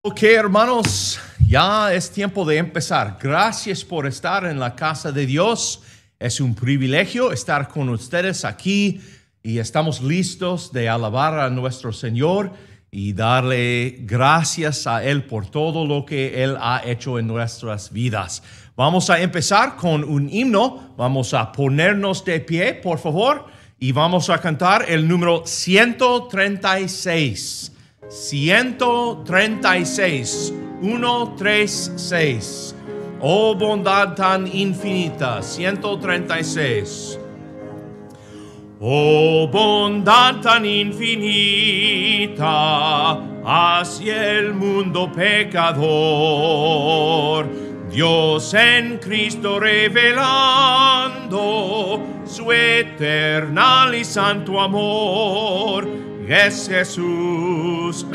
Ok, hermanos, ya es tiempo de empezar. Gracias por estar en la casa de Dios. Es un privilegio estar con ustedes aquí y estamos listos de alabar a nuestro Señor y darle gracias a Él por todo lo que Él ha hecho en nuestras vidas. Vamos a empezar con un himno. Vamos a ponernos de pie, por favor, y vamos a cantar el número 136. 136, 136. Oh bondad tan infinita, 136. Oh bondad tan infinita hacia el mundo pecador, Dios en Cristo revelando su eternal y santo amor es Jesús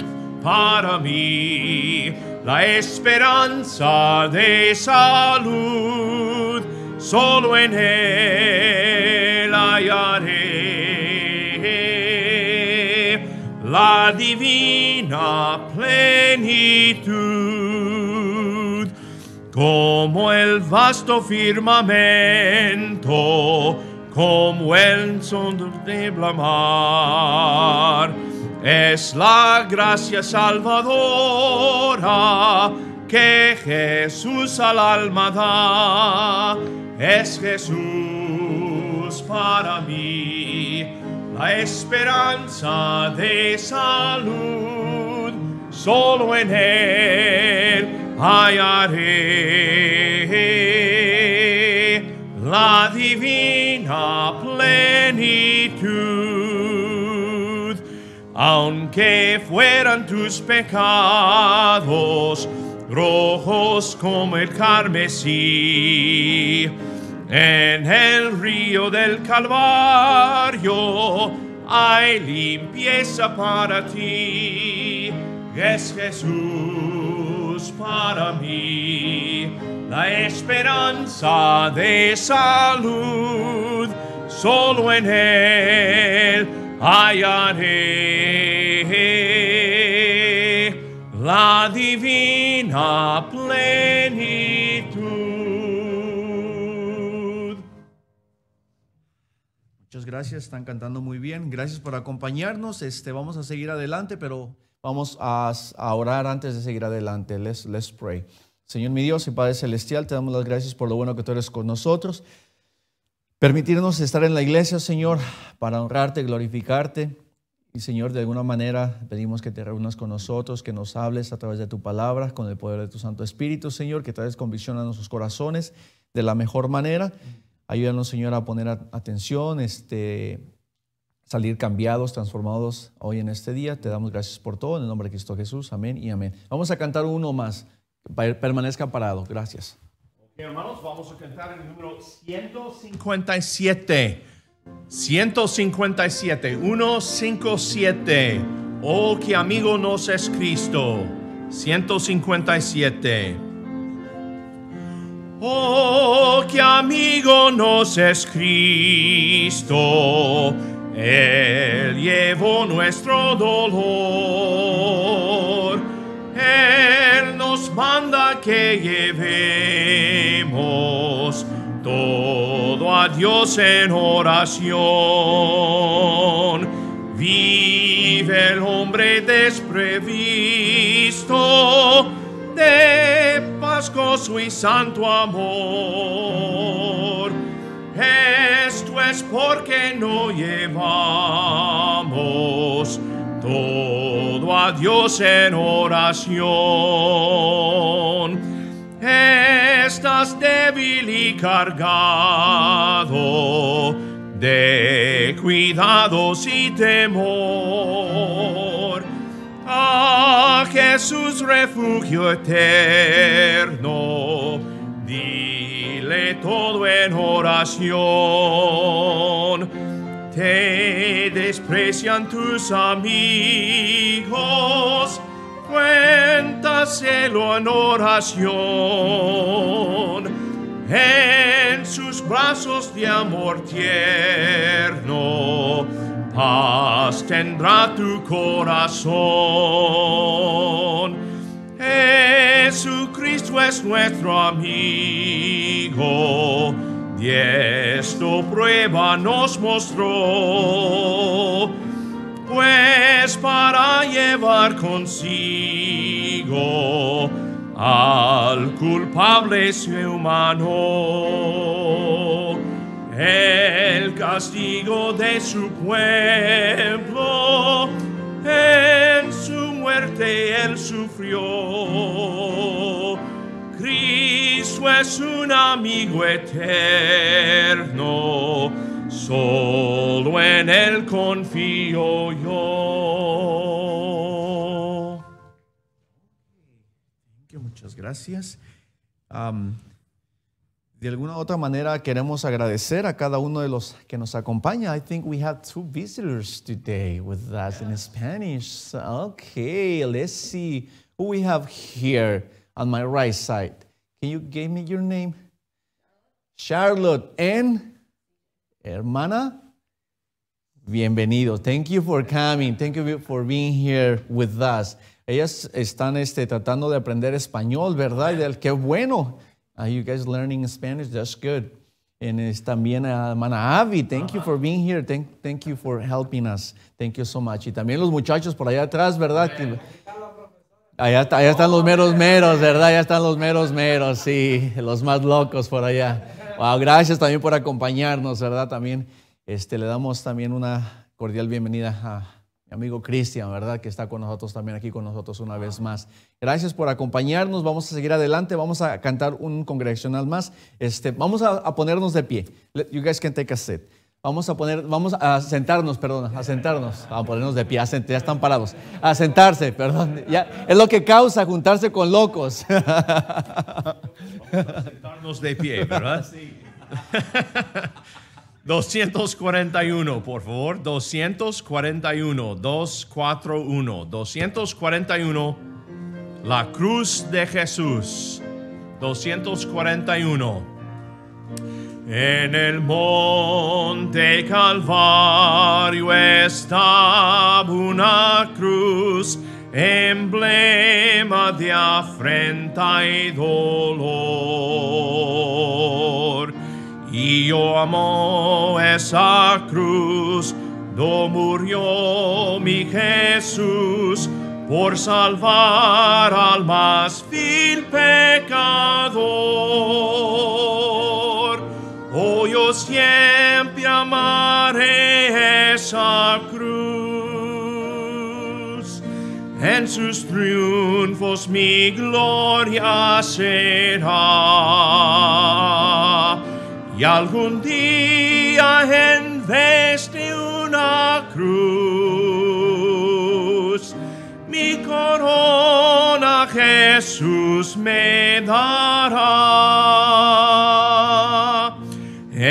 para mí la esperanza de salud. Solo en Él hallaré la divina plenitud. Como el vasto firmamento como el son de blamar, Es la gracia salvadora que Jesús al alma da. Es Jesús para mí la esperanza de salud. Solo en Él hallaré la divina plenitud. Aunque fueran tus pecados rojos como el carmesí, en el río del Calvario hay limpieza para ti. Es Jesús para mí la esperanza de salud, solo en Él hallaré la divina plenitud. Muchas gracias, están cantando muy bien. Gracias por acompañarnos. Este, vamos a seguir adelante, pero vamos a, orar antes de seguir adelante. Les let's pray. Señor mi Dios y Padre Celestial, te damos las gracias por lo bueno que tú eres con nosotros. Permitirnos estar en la iglesia, Señor, para honrarte, glorificarte. Y Señor, de alguna manera pedimos que te reúnas con nosotros, que nos hables a través de tu palabra, con el poder de tu Santo Espíritu, Señor, que traes convicción a nuestros corazones de la mejor manera. Ayúdanos, Señor, a poner atención, este, salir cambiados, transformados hoy en este día. Te damos gracias por todo, en el nombre de Cristo Jesús. Amén y amén. Vamos a cantar uno más permanezca parado. Gracias. hermanos, vamos a cantar el número 157. 157, 157. Oh, qué amigo nos es Cristo. 157. Oh, qué amigo nos es Cristo. Él llevó nuestro dolor él nos manda que llevemos todo a Dios en oración. Vive el hombre desprevisto de Pascua su y santo amor. Esto es porque no llevamos todo a Dios en oración. Estás débil y cargado de cuidados y temor. A Jesús refugio eterno, dile todo en oración te desprecian tus amigos, cuéntaselo en oración. En sus brazos de amor tierno, paz tendrá tu corazón. Jesucristo es nuestro amigo y esto prueba nos mostró, pues para llevar consigo al culpable humano. El castigo de su pueblo en su muerte él sufrió es un amigo eterno, solo en Él confío yo. Muchas gracias. de alguna otra manera queremos agradecer a cada uno de los que nos acompaña. I think we have two visitors today with us in Spanish. Okay, let's see who we have here on my right side. Can you give me your name? Charlotte and hermana. Bienvenido. Thank you for coming. Thank you for being here with us. Ellas están este, tratando de aprender español, ¿verdad? qué bueno. Are you guys learning Spanish? That's good. And it's también a ah, hermana Avi. Thank you for being here. Thank, thank you for helping us. Thank you so much. Y también los muchachos por allá atrás, ¿verdad? Allá, están los meros meros, ¿verdad? Allá están los meros meros, sí, los más locos por allá. Wow, gracias también por acompañarnos, ¿verdad? También este, le damos también una cordial bienvenida a mi amigo Cristian, ¿verdad? Que está con nosotros también aquí con nosotros una vez más. Gracias por acompañarnos, vamos a seguir adelante, vamos a cantar un congregacional más. Este, vamos a, a ponernos de pie. You guys can take a seat. Vamos a poner, vamos a sentarnos, perdón, a sentarnos, a ponernos de pie, ya están parados, a sentarse, perdón, es lo que causa juntarse con locos. Vamos a sentarnos de pie, ¿verdad? Sí. 241, por favor, 241, 241, 241, la cruz de Jesús, 241. En el monte Calvario estaba una cruz, emblema de afrenta y dolor. Y yo oh, amo esa cruz, do murió mi Jesús por salvar al más vil pecador. siempre amaré esa cruz. En sus triunfos mi gloria será. Y algún día en vez de una cruz, mi corona Jesús me dará.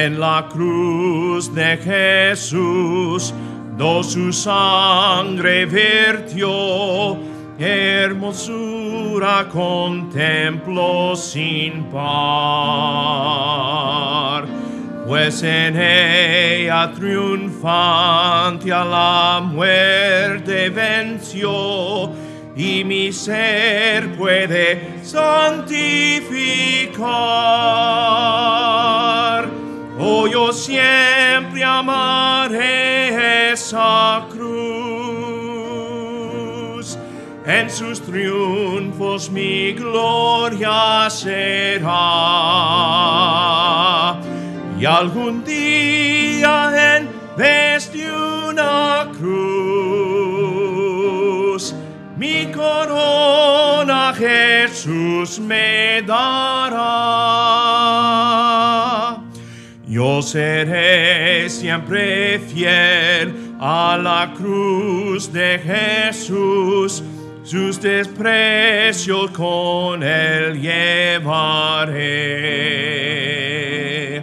En la cruz de Jesús, do su sangre vertió, hermosura contemplo sin par. Pues en ella triunfante a la muerte venció, y mi ser puede santificar. siempre amaré esa cruz. En sus triunfos mi gloria será. Y algún día en vez de una cruz, mi corona Jesús me dará. Yo seré siempre fiel a la cruz de Jesús, sus desprecios con él llevaré.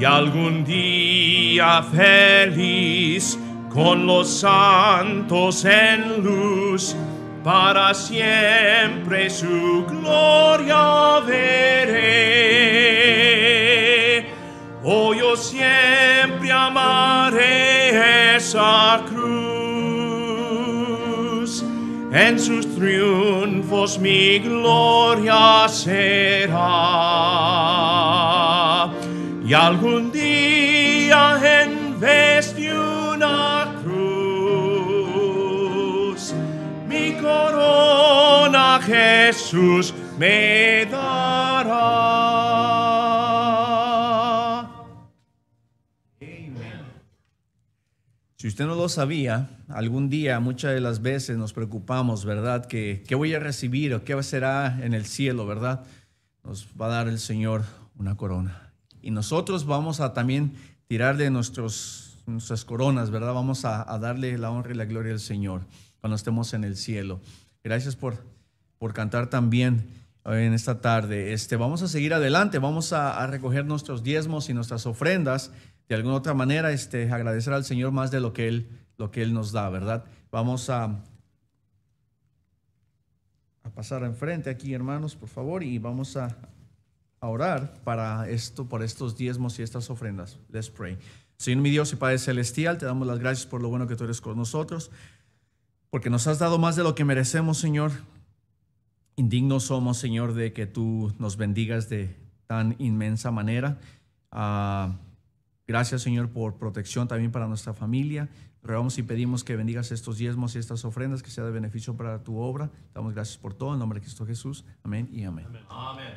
Y algún día feliz con los santos en luz, para siempre su gloria veré Oh, yo siempre amaré esa cruz. En sus triunfos mi gloria será. Y algún día en vez de una cruz, mi corona Jesús me dará. usted no lo sabía, algún día, muchas de las veces nos preocupamos, ¿verdad? Que, ¿Qué voy a recibir o qué será en el cielo, verdad? Nos va a dar el Señor una corona. Y nosotros vamos a también tirar de nuestros, nuestras coronas, ¿verdad? Vamos a, darle la honra y la gloria al Señor cuando estemos en el cielo. Gracias por, por cantar también eh, en esta tarde. Este, vamos a seguir adelante, vamos a, a recoger nuestros diezmos y nuestras ofrendas de alguna otra manera este, agradecer al Señor más de lo que Él, lo que él nos da, ¿verdad? Vamos a, a pasar enfrente aquí, hermanos, por favor, y vamos a, orar para esto, por estos diezmos y estas ofrendas. Let's pray. Señor mi Dios y Padre Celestial, te damos las gracias por lo bueno que tú eres con nosotros, porque nos has dado más de lo que merecemos, Señor. Indignos somos, Señor, de que tú nos bendigas de tan inmensa manera. Ah, Gracias, Señor, por protección también para nuestra familia. Rogamos y pedimos que bendigas estos diezmos y estas ofrendas, que sea de beneficio para tu obra. Damos gracias por todo. En nombre de Cristo Jesús. Amén y amén. amén.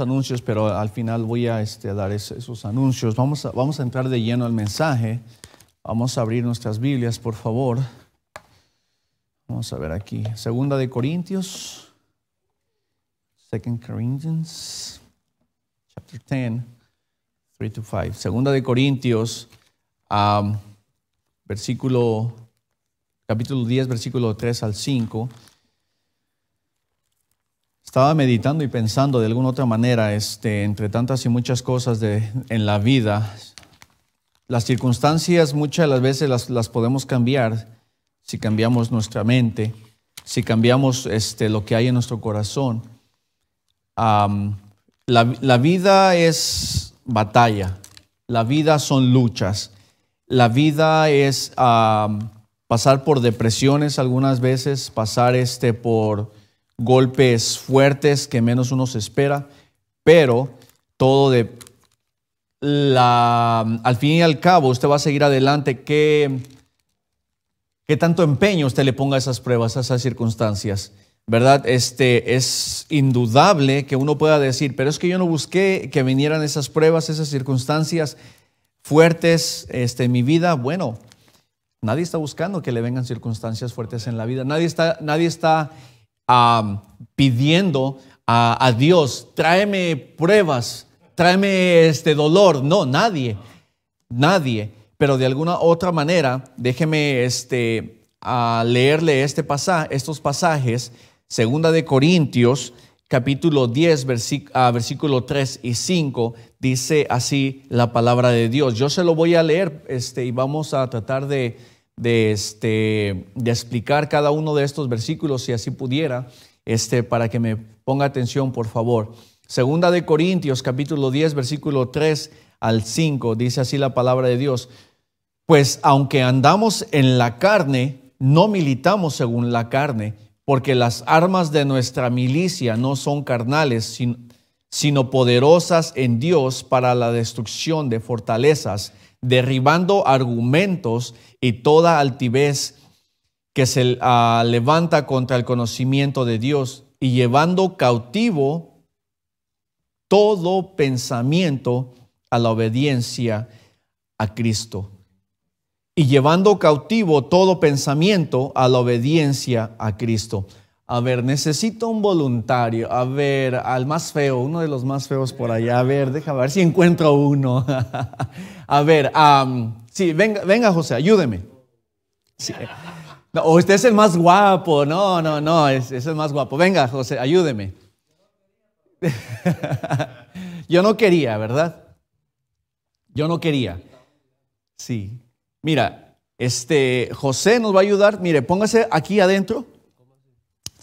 anuncios, pero al final voy a este, dar esos anuncios. Vamos a, vamos a entrar de lleno al mensaje. Vamos a abrir nuestras Biblias, por favor. Vamos a ver aquí. Segunda de Corintios. Second Corinthians, chapter 10, 3 to 5. Segunda de Corintios, um, versículo, capítulo 10, versículo 3 al 5. Estaba meditando y pensando de alguna otra manera, este, entre tantas y muchas cosas de, en la vida, las circunstancias muchas de las veces las, podemos cambiar si cambiamos nuestra mente, si cambiamos este, lo que hay en nuestro corazón. la, vida es batalla, la vida son luchas, la vida es pasar por depresiones algunas veces, pasar este, por golpes fuertes que menos uno se espera, pero todo de la, al fin y al cabo, usted va a seguir adelante. ¿Qué, qué tanto empeño usted le ponga a esas pruebas, a esas circunstancias? ¿Verdad? Este, es indudable que uno pueda decir, pero es que yo no busqué que vinieran esas pruebas, esas circunstancias fuertes este, en mi vida. Bueno, nadie está buscando que le vengan circunstancias fuertes en la vida. Nadie está, nadie está pidiendo a, Dios, tráeme pruebas, tráeme este dolor. No, nadie, nadie. Pero de alguna otra manera, déjeme este, a leerle este pasaje, estos pasajes, segunda de Corintios, capítulo 10, ah, versículo 3 y 5, dice así la palabra de Dios. Yo se lo voy a leer este, y vamos a tratar de de, este, de explicar cada uno de estos versículos, si así pudiera, este, para que me ponga atención, por favor. Segunda de Corintios, capítulo 10, versículo 3 al 5, dice así la palabra de Dios. Pues aunque andamos en la carne, no militamos según la carne, porque las armas de nuestra milicia no son carnales, sino poderosas en Dios para la destrucción de fortalezas derribando argumentos y toda altivez que se ah, levanta contra el conocimiento de Dios y llevando cautivo todo pensamiento a la obediencia a Cristo. Y llevando cautivo todo pensamiento a la obediencia a Cristo. A ver, necesito un voluntario. A ver, al más feo, uno de los más feos por allá. A ver, déjame ver si encuentro uno. a ver, sí, venga, venga, José, ayúdeme. o usted es el más guapo. No, no, no, es, es el más guapo. Venga, José, ayúdeme. Yo no quería, ¿verdad? Yo no quería. Sí. Mira, este José nos va a ayudar. Mire, póngase aquí adentro.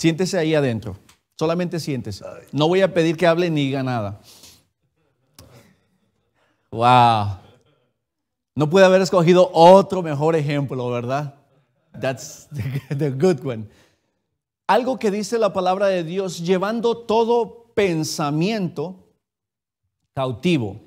Siéntese ahí adentro. Solamente siéntese. No voy a pedir que hable ni diga nada. Wow. No pude haber escogido otro mejor ejemplo, ¿verdad? That's the, the good one. Algo que dice la palabra de Dios, llevando todo pensamiento cautivo.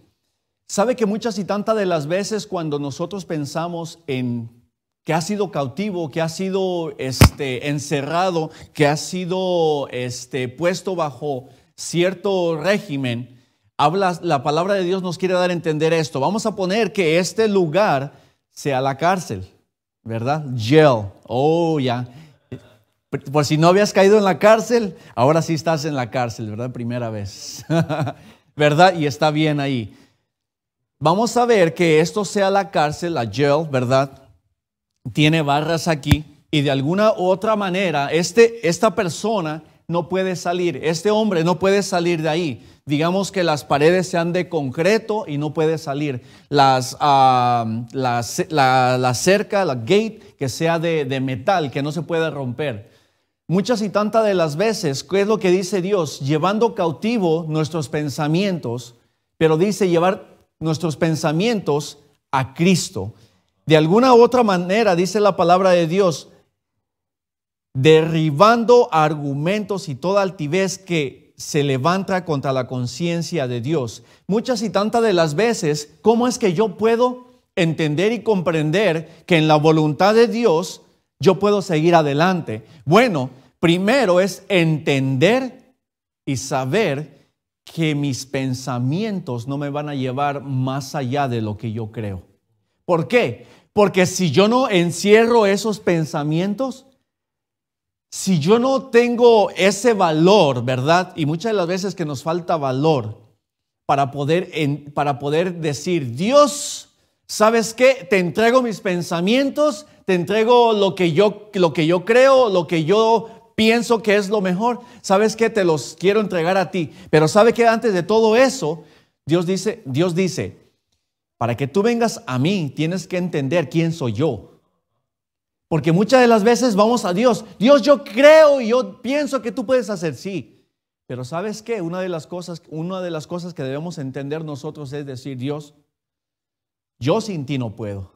Sabe que muchas y tantas de las veces cuando nosotros pensamos en que ha sido cautivo, que ha sido este, encerrado, que ha sido este, puesto bajo cierto régimen, habla, la palabra de Dios nos quiere dar a entender esto. Vamos a poner que este lugar sea la cárcel, ¿verdad? Jail. Oh, ya. Por si no habías caído en la cárcel, ahora sí estás en la cárcel, ¿verdad? Primera vez. ¿Verdad? Y está bien ahí. Vamos a ver que esto sea la cárcel, la jail, ¿verdad? tiene barras aquí y de alguna u otra manera este, esta persona no puede salir, este hombre no puede salir de ahí. Digamos que las paredes sean de concreto y no puede salir. Las, la, la, cerca, la gate, que sea de, de metal, que no se puede romper. Muchas y tantas de las veces, ¿qué es lo que dice Dios? Llevando cautivo nuestros pensamientos, pero dice llevar nuestros pensamientos a Cristo. De alguna u otra manera, dice la palabra de Dios, derribando argumentos y toda altivez que se levanta contra la conciencia de Dios. Muchas y tantas de las veces, ¿cómo es que yo puedo entender y comprender que en la voluntad de Dios yo puedo seguir adelante? Bueno, primero es entender y saber que mis pensamientos no me van a llevar más allá de lo que yo creo. ¿Por qué? Porque si yo no encierro esos pensamientos, si yo no tengo ese valor, ¿verdad? Y muchas de las veces que nos falta valor para poder, en, para poder decir, Dios, ¿sabes qué? Te entrego mis pensamientos, te entrego lo que yo, lo que yo creo, lo que yo pienso que es lo mejor. ¿Sabes qué? Te los quiero entregar a ti. Pero ¿sabe qué? Antes de todo eso, Dios dice, Dios dice, para que tú vengas a mí, tienes que entender quién soy yo. Porque muchas de las veces vamos a Dios. Dios, yo creo y yo pienso que tú puedes hacer, sí. Pero ¿sabes qué? Una de las cosas, una de las cosas que debemos entender nosotros es decir, Dios, yo sin ti no puedo.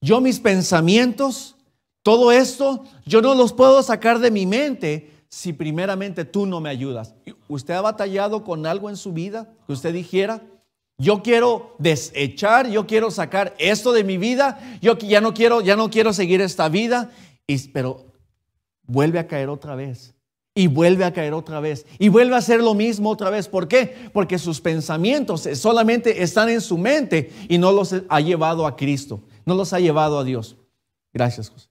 Yo mis pensamientos, todo esto, yo no los puedo sacar de mi mente si primeramente tú no me ayudas. ¿Usted ha batallado con algo en su vida que usted dijera? Yo quiero desechar, yo quiero sacar esto de mi vida, yo ya no quiero, ya no quiero seguir esta vida, pero vuelve a caer otra vez. Y vuelve a caer otra vez. Y vuelve a hacer lo mismo otra vez. ¿Por qué? Porque sus pensamientos solamente están en su mente y no los ha llevado a Cristo. No los ha llevado a Dios. Gracias, José.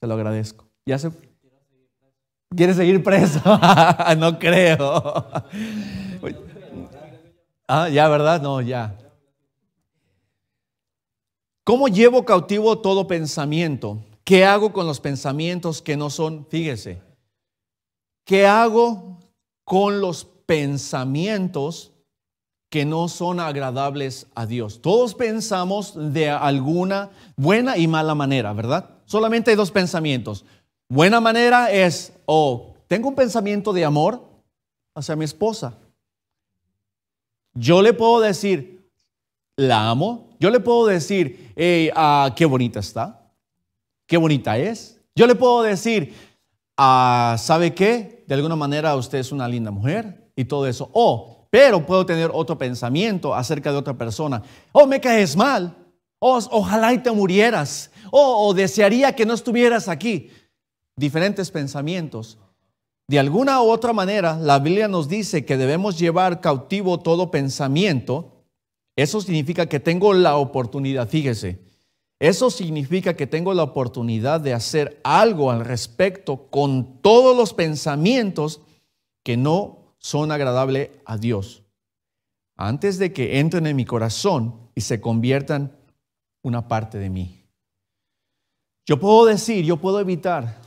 Te lo agradezco. ¿Ya ¿Quieres seguir preso? no creo. Ah, ya, ¿verdad? No, ya. ¿Cómo llevo cautivo todo pensamiento? ¿Qué hago con los pensamientos que no son? Fíjese. ¿Qué hago con los pensamientos que no son agradables a Dios? Todos pensamos de alguna buena y mala manera, ¿verdad? Solamente hay dos pensamientos. Buena manera es, oh, tengo un pensamiento de amor hacia mi esposa. Yo le puedo decir, la amo. Yo le puedo decir, ah, qué bonita está. Qué bonita es. Yo le puedo decir, ah, ¿sabe qué? De alguna manera usted es una linda mujer y todo eso. O, pero puedo tener otro pensamiento acerca de otra persona. O, me caes mal. O, ojalá y te murieras. o desearía que no estuvieras aquí. Diferentes pensamientos de alguna u otra manera, la Biblia nos dice que debemos llevar cautivo todo pensamiento. Eso significa que tengo la oportunidad, fíjese, eso significa que tengo la oportunidad de hacer algo al respecto con todos los pensamientos que no son agradables a Dios. Antes de que entren en mi corazón y se conviertan una parte de mí. Yo puedo decir, yo puedo evitar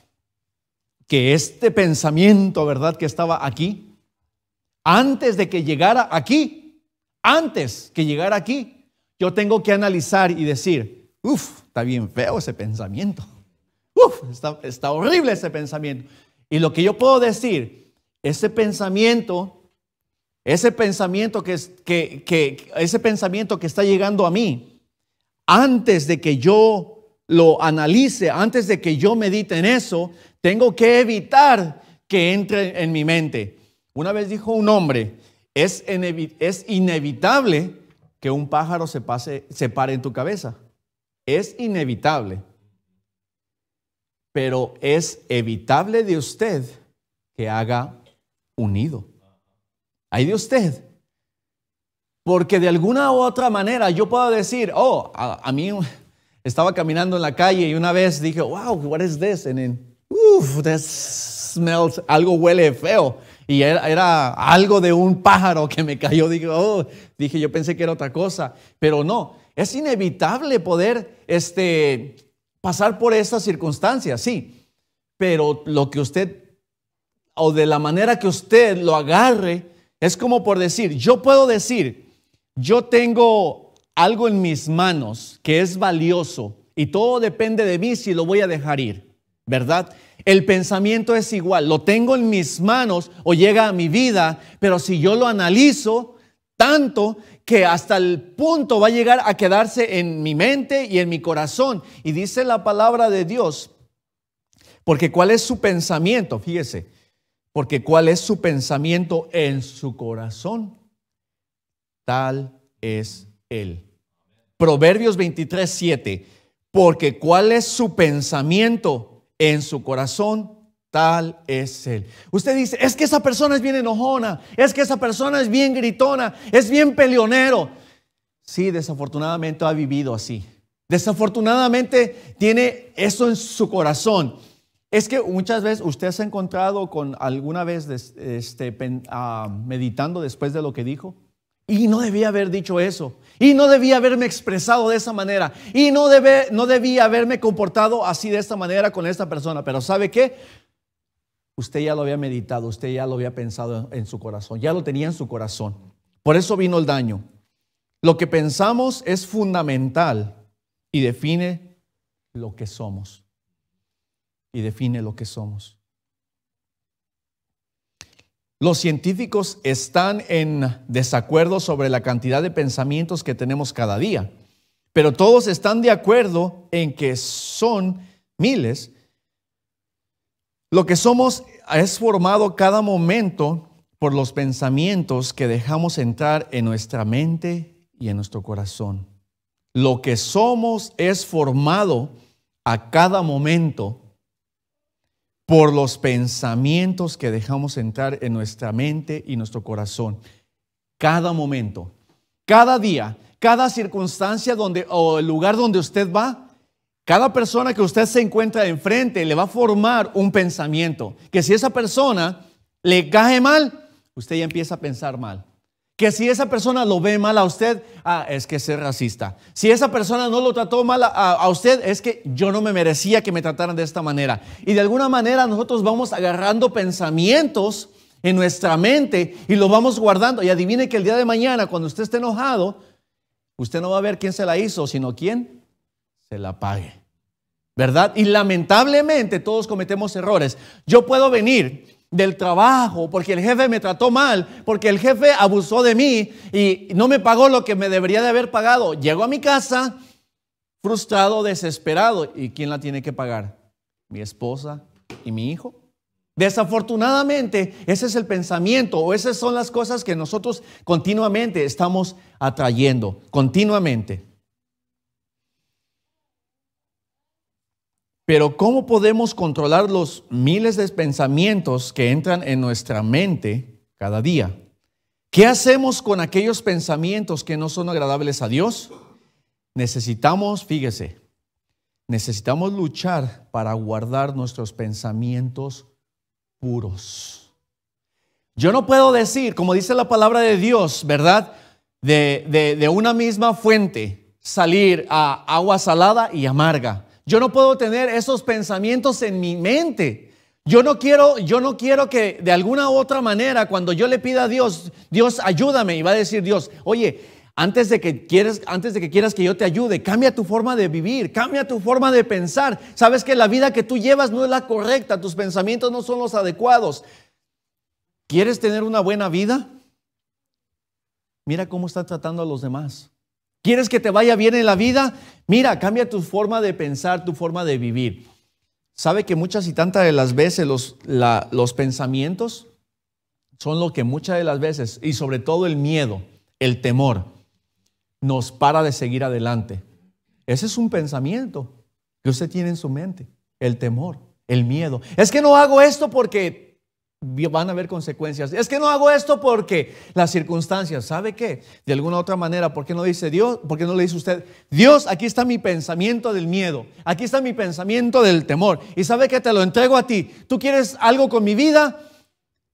que este pensamiento, ¿verdad?, que estaba aquí, antes de que llegara aquí, antes que llegara aquí, yo tengo que analizar y decir, uff, está bien feo ese pensamiento. Uff, está, horrible ese pensamiento. Y lo que yo puedo decir, ese pensamiento, ese pensamiento que, que, que, ese pensamiento que está llegando a mí, antes de que yo lo analice, antes de que yo medite en eso, tengo que evitar que entre en mi mente. Una vez dijo un hombre, es, es inevitable que un pájaro se, pase, se pare en tu cabeza. Es inevitable. Pero es evitable de usted que haga un nido. Hay de usted. Porque de alguna u otra manera yo puedo decir, oh, a mí estaba caminando en la calle y una vez dije, wow, what is this? And that smells, algo huele feo. Y era, algo de un pájaro que me cayó. Dije, oh, dije, yo pensé que era otra cosa. Pero no, es inevitable poder este, pasar por estas circunstancias, sí. Pero lo que usted, o de la manera que usted lo agarre, es como por decir, yo puedo decir, yo tengo algo en mis manos que es valioso y todo depende de mí si lo voy a dejar ir, ¿verdad? El pensamiento es igual, lo tengo en mis manos o llega a mi vida, pero si yo lo analizo tanto que hasta el punto va a llegar a quedarse en mi mente y en mi corazón. Y dice la palabra de Dios, porque cuál es su pensamiento, fíjese, porque cuál es su pensamiento en su corazón, tal es él. Proverbios 23, 7. Porque cuál es su pensamiento en su corazón, tal es él. Usted dice, es que esa persona es bien enojona, es que esa persona es bien gritona, es bien peleonero. Sí, desafortunadamente ha vivido así. Desafortunadamente tiene eso en su corazón. Es que muchas veces usted se ha encontrado con alguna vez este, ah, meditando después de lo que dijo. Y no debía haber dicho eso. Y no debía haberme expresado de esa manera. Y no, debe, no debía haberme comportado así de esta manera con esta persona. Pero ¿sabe qué? Usted ya lo había meditado, usted ya lo había pensado en su corazón, ya lo tenía en su corazón. Por eso vino el daño. Lo que pensamos es fundamental y define lo que somos. Y define lo que somos. Los científicos están en desacuerdo sobre la cantidad de pensamientos que tenemos cada día, pero todos están de acuerdo en que son miles. Lo que somos es formado cada momento por los pensamientos que dejamos entrar en nuestra mente y en nuestro corazón. Lo que somos es formado a cada momento por los pensamientos que dejamos entrar en nuestra mente y nuestro corazón. Cada momento, cada día, cada circunstancia donde, o el lugar donde usted va, cada persona que usted se encuentra enfrente le va a formar un pensamiento. Que si esa persona le cae mal, usted ya empieza a pensar mal. Que si esa persona lo ve mal a usted, ah, es que es racista. Si esa persona no lo trató mal a, usted, es que yo no me merecía que me trataran de esta manera. Y de alguna manera nosotros vamos agarrando pensamientos en nuestra mente y los vamos guardando. Y adivine que el día de mañana, cuando usted esté enojado, usted no va a ver quién se la hizo, sino quién se la pague. ¿Verdad? Y lamentablemente todos cometemos errores. Yo puedo venir del trabajo, porque el jefe me trató mal, porque el jefe abusó de mí y no me pagó lo que me debería de haber pagado. Llego a mi casa frustrado, desesperado. ¿Y quién la tiene que pagar? Mi esposa y mi hijo. Desafortunadamente, ese es el pensamiento o esas son las cosas que nosotros continuamente estamos atrayendo, continuamente. Pero ¿cómo podemos controlar los miles de pensamientos que entran en nuestra mente cada día? ¿Qué hacemos con aquellos pensamientos que no son agradables a Dios? Necesitamos, fíjese, necesitamos luchar para guardar nuestros pensamientos puros. Yo no puedo decir, como dice la palabra de Dios, ¿verdad? De, de una misma fuente salir a agua salada y amarga. Yo no puedo tener esos pensamientos en mi mente. Yo no quiero, yo no quiero que de alguna u otra manera, cuando yo le pida a Dios, Dios ayúdame, y va a decir Dios, oye, antes de que quieres, antes de que quieras que yo te ayude, cambia tu forma de vivir, cambia tu forma de pensar. Sabes que la vida que tú llevas no es la correcta, tus pensamientos no son los adecuados. ¿Quieres tener una buena vida? Mira cómo está tratando a los demás. ¿Quieres que te vaya bien en la vida? Mira, cambia tu forma de pensar, tu forma de vivir. ¿Sabe que muchas y tantas de las veces los, los pensamientos son lo que muchas de las veces, y sobre todo el miedo, el temor, nos para de seguir adelante? Ese es un pensamiento que usted tiene en su mente, el temor, el miedo. Es que no hago esto porque van a haber consecuencias. Es que no hago esto porque las circunstancias, ¿sabe qué? De alguna otra manera, ¿por qué no dice Dios? ¿Por qué no le dice usted, Dios, aquí está mi pensamiento del miedo, aquí está mi pensamiento del temor, y sabe que te lo entrego a ti. ¿Tú quieres algo con mi vida?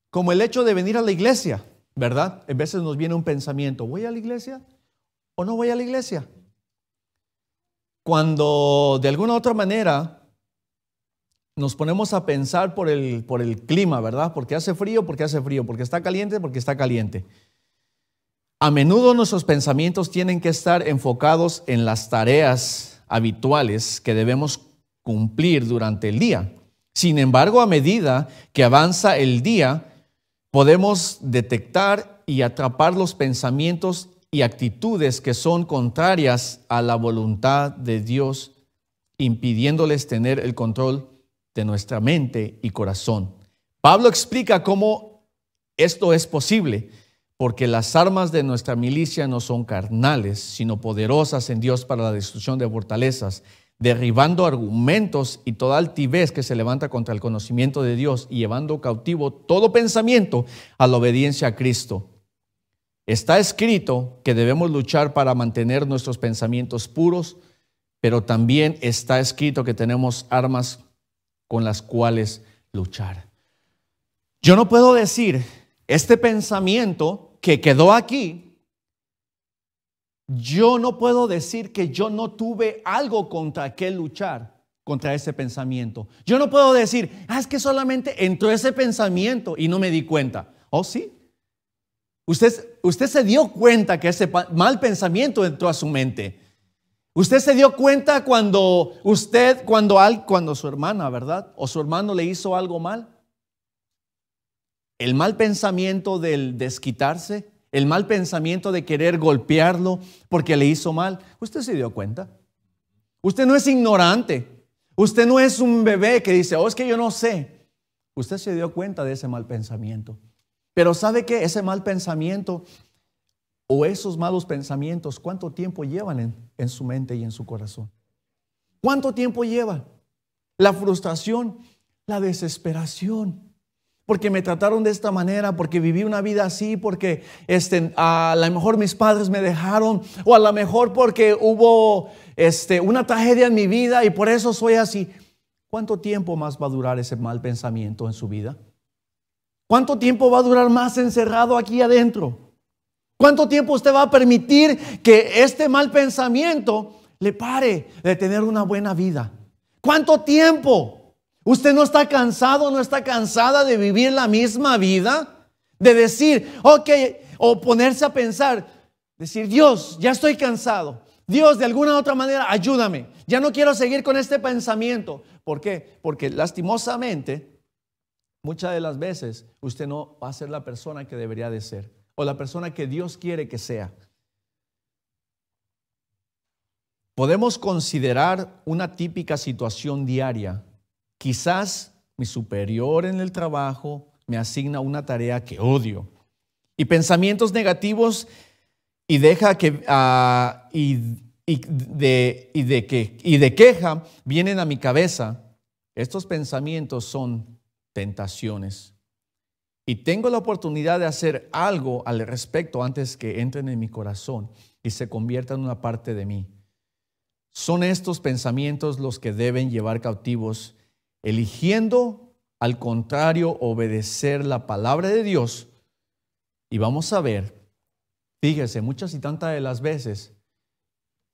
Como el hecho de venir a la iglesia, ¿verdad? A veces nos viene un pensamiento, ¿voy a la iglesia o no voy a la iglesia? Cuando de alguna otra manera nos ponemos a pensar por el, por el clima, ¿verdad? Porque hace frío, porque hace frío, porque está caliente, porque está caliente. A menudo nuestros pensamientos tienen que estar enfocados en las tareas habituales que debemos cumplir durante el día. Sin embargo, a medida que avanza el día, podemos detectar y atrapar los pensamientos y actitudes que son contrarias a la voluntad de Dios, impidiéndoles tener el control de nuestra mente y corazón. Pablo explica cómo esto es posible, porque las armas de nuestra milicia no son carnales, sino poderosas en Dios para la destrucción de fortalezas, derribando argumentos y toda altivez que se levanta contra el conocimiento de Dios y llevando cautivo todo pensamiento a la obediencia a Cristo. Está escrito que debemos luchar para mantener nuestros pensamientos puros, pero también está escrito que tenemos armas con las cuales luchar. Yo no puedo decir, este pensamiento que quedó aquí, yo no puedo decir que yo no tuve algo contra qué luchar, contra ese pensamiento. Yo no puedo decir, ah, es que solamente entró ese pensamiento y no me di cuenta. ¿Oh, sí? Usted, usted se dio cuenta que ese mal pensamiento entró a su mente. Usted se dio cuenta cuando usted, cuando, cuando su hermana, ¿verdad? O su hermano le hizo algo mal. El mal pensamiento del desquitarse, el mal pensamiento de querer golpearlo porque le hizo mal. Usted se dio cuenta. Usted no es ignorante. Usted no es un bebé que dice, oh, es que yo no sé. Usted se dio cuenta de ese mal pensamiento. Pero ¿sabe qué? Ese mal pensamiento o esos malos pensamientos, ¿cuánto tiempo llevan en, su mente y en su corazón? ¿Cuánto tiempo lleva? La frustración, la desesperación. Porque me trataron de esta manera, porque viví una vida así, porque este, a lo mejor mis padres me dejaron, o a lo mejor porque hubo este, una tragedia en mi vida y por eso soy así. ¿Cuánto tiempo más va a durar ese mal pensamiento en su vida? ¿Cuánto tiempo va a durar más encerrado aquí adentro? ¿Cuánto tiempo usted va a permitir que este mal pensamiento le pare de tener una buena vida? ¿Cuánto tiempo? ¿Usted no está cansado, no está cansada de vivir la misma vida? De decir, ok, o ponerse a pensar, decir, Dios, ya estoy cansado. Dios, de alguna u otra manera, ayúdame. Ya no quiero seguir con este pensamiento. ¿Por qué? Porque lastimosamente, muchas de las veces usted no va a ser la persona que debería de ser o la persona que Dios quiere que sea. Podemos considerar una típica situación diaria. Quizás mi superior en el trabajo me asigna una tarea que odio y pensamientos negativos y deja que ah, y, de que, y de queja vienen a mi cabeza. Estos pensamientos son tentaciones y tengo la oportunidad de hacer algo al respecto antes que entren en mi corazón y se conviertan en una parte de mí. Son estos pensamientos los que deben llevar cautivos, eligiendo al contrario obedecer la palabra de Dios. Y vamos a ver, fíjese, muchas y tantas de las veces,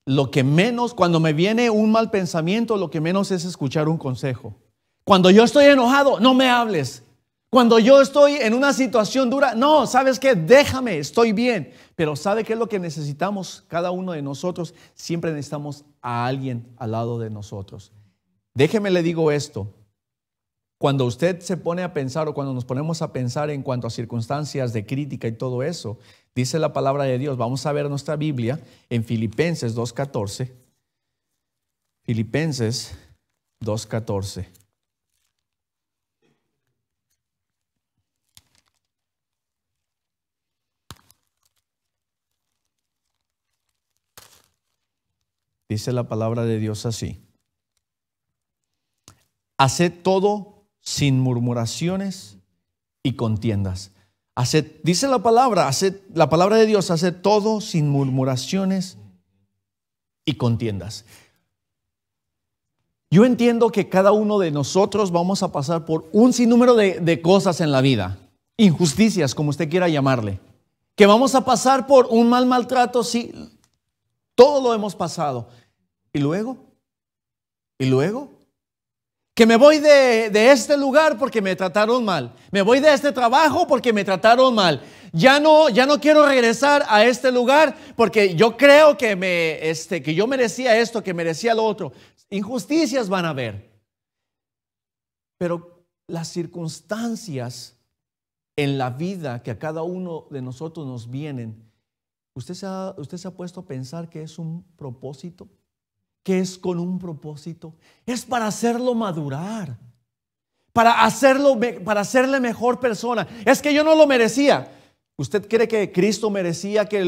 lo que menos, cuando me viene un mal pensamiento, lo que menos es escuchar un consejo. Cuando yo estoy enojado, no me hables, cuando yo estoy en una situación dura, no, sabes qué, déjame, estoy bien. Pero ¿sabe qué es lo que necesitamos cada uno de nosotros? Siempre necesitamos a alguien al lado de nosotros. Déjeme le digo esto. Cuando usted se pone a pensar o cuando nos ponemos a pensar en cuanto a circunstancias de crítica y todo eso, dice la palabra de Dios, vamos a ver nuestra Biblia en Filipenses 2.14. Filipenses 2.14. Dice la palabra de Dios así. Haced todo sin murmuraciones y contiendas. hace dice la palabra, la palabra de Dios, hace todo sin murmuraciones y contiendas. Yo entiendo que cada uno de nosotros vamos a pasar por un sinnúmero de, de, cosas en la vida, injusticias, como usted quiera llamarle, que vamos a pasar por un mal maltrato, sí, todo lo hemos pasado. ¿Y luego? ¿Y luego? Que me voy de, este lugar porque me trataron mal. Me voy de este trabajo porque me trataron mal. Ya no, ya no quiero regresar a este lugar porque yo creo que, me, este, que yo merecía esto, que merecía lo otro. Injusticias van a haber. Pero las circunstancias en la vida que a cada uno de nosotros nos vienen, ¿usted se ha, usted se ha puesto a pensar que es un propósito? que es con un propósito. Es para hacerlo madurar, para, hacerlo, para hacerle mejor persona. Es que yo no lo merecía. ¿Usted cree que Cristo merecía que,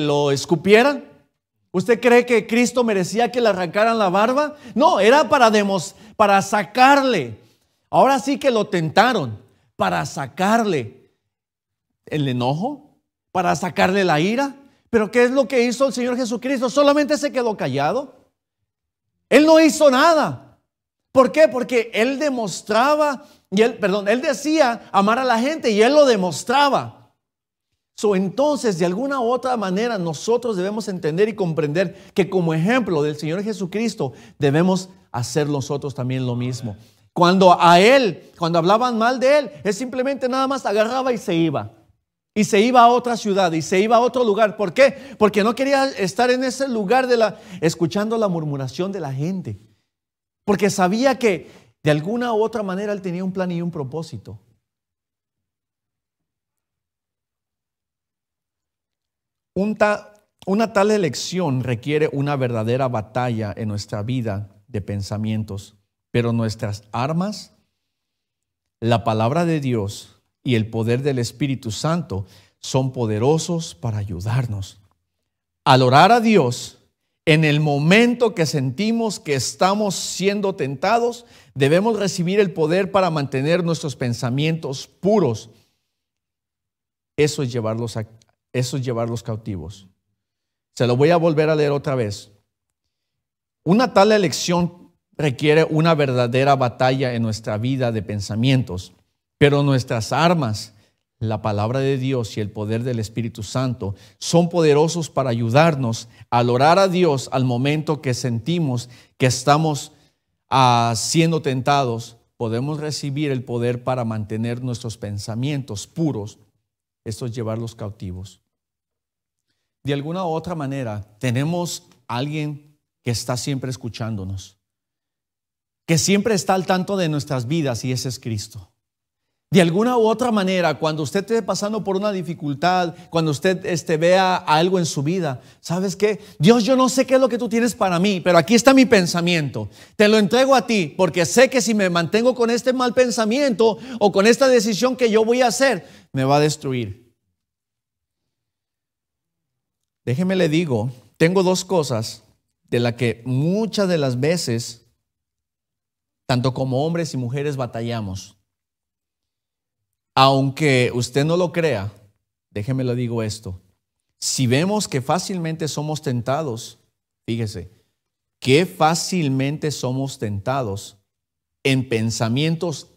lo escupieran? ¿Usted cree que Cristo merecía que le arrancaran la barba? No, era para, demos, para sacarle. Ahora sí que lo tentaron, para sacarle el enojo, para sacarle la ira. Pero ¿qué es lo que hizo el Señor Jesucristo? Solamente se quedó callado. Él no hizo nada. ¿Por qué? Porque él demostraba, y él, perdón, él decía amar a la gente y él lo demostraba. So, entonces, de alguna u otra manera, nosotros debemos entender y comprender que como ejemplo del Señor Jesucristo, debemos hacer nosotros también lo mismo. Cuando a él, cuando hablaban mal de él, él simplemente nada más agarraba y se iba y se iba a otra ciudad y se iba a otro lugar. ¿Por qué? Porque no quería estar en ese lugar de la, escuchando la murmuración de la gente. Porque sabía que de alguna u otra manera él tenía un plan y un propósito. una tal elección requiere una verdadera batalla en nuestra vida de pensamientos, pero nuestras armas, la palabra de Dios, y el poder del Espíritu Santo son poderosos para ayudarnos. Al orar a Dios, en el momento que sentimos que estamos siendo tentados, debemos recibir el poder para mantener nuestros pensamientos puros. Eso es llevarlos, a, eso es llevarlos cautivos. Se lo voy a volver a leer otra vez. Una tal elección requiere una verdadera batalla en nuestra vida de pensamientos. Pero nuestras armas, la palabra de Dios y el poder del Espíritu Santo son poderosos para ayudarnos a orar a Dios al momento que sentimos que estamos ah, siendo tentados. Podemos recibir el poder para mantener nuestros pensamientos puros, esto es llevarlos cautivos. De alguna u otra manera, tenemos a alguien que está siempre escuchándonos, que siempre está al tanto de nuestras vidas y ese es Cristo. De alguna u otra manera, cuando usted esté pasando por una dificultad, cuando usted este, vea algo en su vida, ¿sabes qué? Dios, yo no sé qué es lo que tú tienes para mí, pero aquí está mi pensamiento. Te lo entrego a ti, porque sé que si me mantengo con este mal pensamiento o con esta decisión que yo voy a hacer, me va a destruir. Déjeme le digo, tengo dos cosas de las que muchas de las veces, tanto como hombres y mujeres, batallamos. Aunque usted no lo crea, déjeme lo digo esto. Si vemos que fácilmente somos tentados, fíjese, que fácilmente somos tentados en pensamientos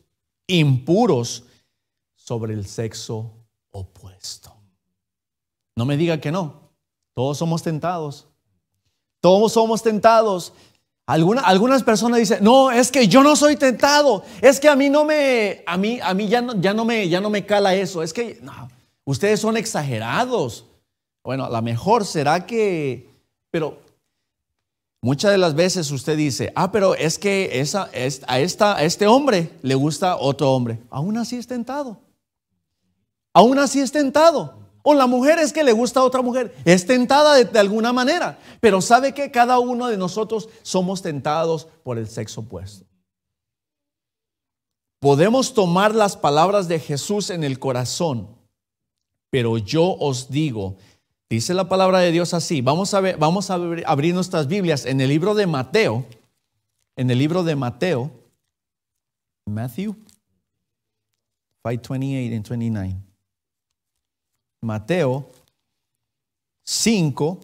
impuros sobre el sexo opuesto. No me diga que no. Todos somos tentados. Todos somos tentados algunas personas dicen, no, es que yo no soy tentado, es que a mí no me, a mí, a mí ya, no, ya, no me, ya no me cala eso, es que ustedes son exagerados. Bueno, a lo mejor será que, pero muchas de las veces usted dice, ah, pero es que esa, a, esta, a este hombre le gusta otro hombre, aún así es tentado, aún así es tentado la mujer es que le gusta a otra mujer. Es tentada de, alguna manera. Pero sabe que cada uno de nosotros somos tentados por el sexo opuesto. Podemos tomar las palabras de Jesús en el corazón, pero yo os digo, dice la palabra de Dios así, vamos a, ver, vamos a abrir nuestras Biblias en el libro de Mateo, en el libro de Mateo, Matthew 5:28 y 29. Mateo 5,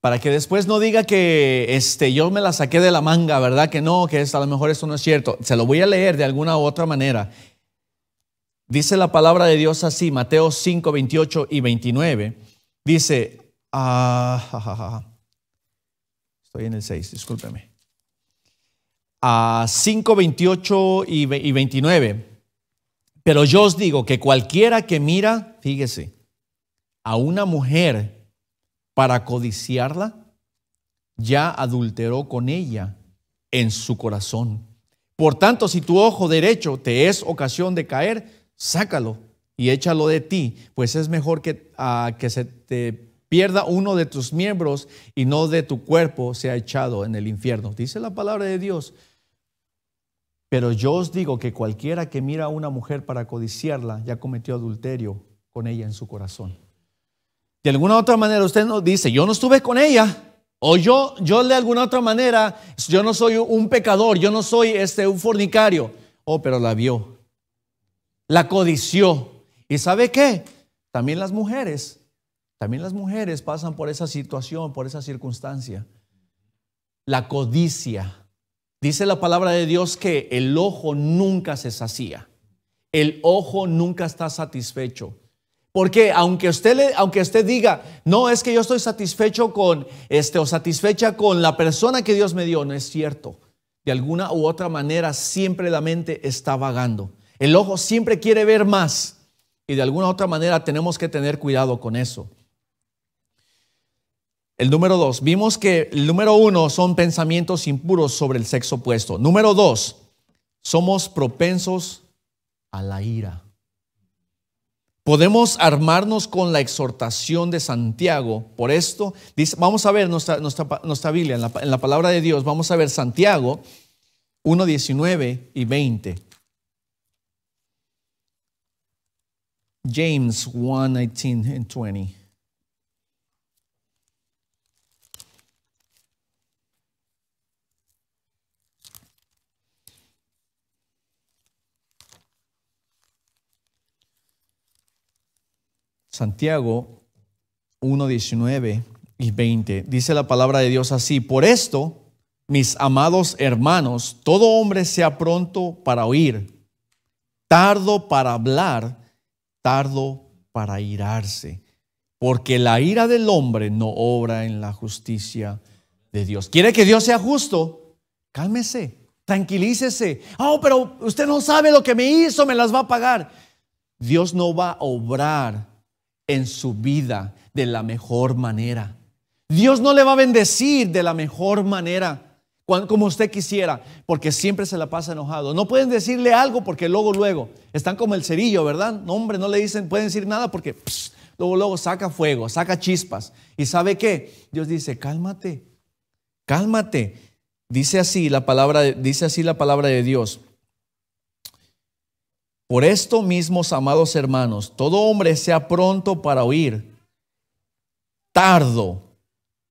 para que después no diga que este, yo me la saqué de la manga, ¿verdad? Que no, que es, a lo mejor esto no es cierto. Se lo voy a leer de alguna u otra manera. Dice la palabra de Dios así, Mateo 5, 28 y 29. Dice, ah, estoy en el 6, discúlpeme. A 5, 28 y 29. Pero yo os digo que cualquiera que mira, fíjese, a una mujer para codiciarla, ya adulteró con ella en su corazón. Por tanto, si tu ojo derecho te es ocasión de caer, sácalo y échalo de ti, pues es mejor que, ah, que se te pierda uno de tus miembros y no de tu cuerpo sea echado en el infierno. Dice la palabra de Dios. Pero yo os digo que cualquiera que mira a una mujer para codiciarla ya cometió adulterio con ella en su corazón. De alguna otra manera usted nos dice, yo no estuve con ella, o yo, yo de alguna otra manera, yo no soy un pecador, yo no soy este, un fornicario. Oh, pero la vio. La codició. ¿Y sabe qué? También las mujeres, también las mujeres pasan por esa situación, por esa circunstancia. La codicia. Dice la palabra de Dios que el ojo nunca se sacía. El ojo nunca está satisfecho. Porque aunque usted, le, aunque usted diga, no, es que yo estoy satisfecho con este o satisfecha con la persona que Dios me dio, no es cierto. De alguna u otra manera siempre la mente está vagando. El ojo siempre quiere ver más y de alguna u otra manera tenemos que tener cuidado con eso. El número dos, vimos que el número uno son pensamientos impuros sobre el sexo opuesto. Número dos, somos propensos a la ira. Podemos armarnos con la exhortación de Santiago. Por esto, vamos a ver nuestra, Biblia, en la, palabra de Dios, vamos a ver Santiago 1, 19 y 20. James 1, 19 y 20. Santiago 1, 19 y 20. Dice la palabra de Dios así, por esto, mis amados hermanos, todo hombre sea pronto para oír, tardo para hablar, tardo para irarse, porque la ira del hombre no obra en la justicia de Dios. ¿Quiere que Dios sea justo? Cálmese, tranquilícese. Oh, pero usted no sabe lo que me hizo, me las va a pagar. Dios no va a obrar en su vida de la mejor manera. Dios no le va a bendecir de la mejor manera, como usted quisiera, porque siempre se la pasa enojado. No pueden decirle algo porque luego, luego, están como el cerillo, ¿verdad? No, hombre, no le dicen, pueden decir nada porque luego, luego saca fuego, saca chispas. ¿Y sabe qué? Dios dice, cálmate, cálmate. Dice así la palabra, dice así la palabra de Dios. Por esto mismos, amados hermanos, todo hombre sea pronto para oír, tardo,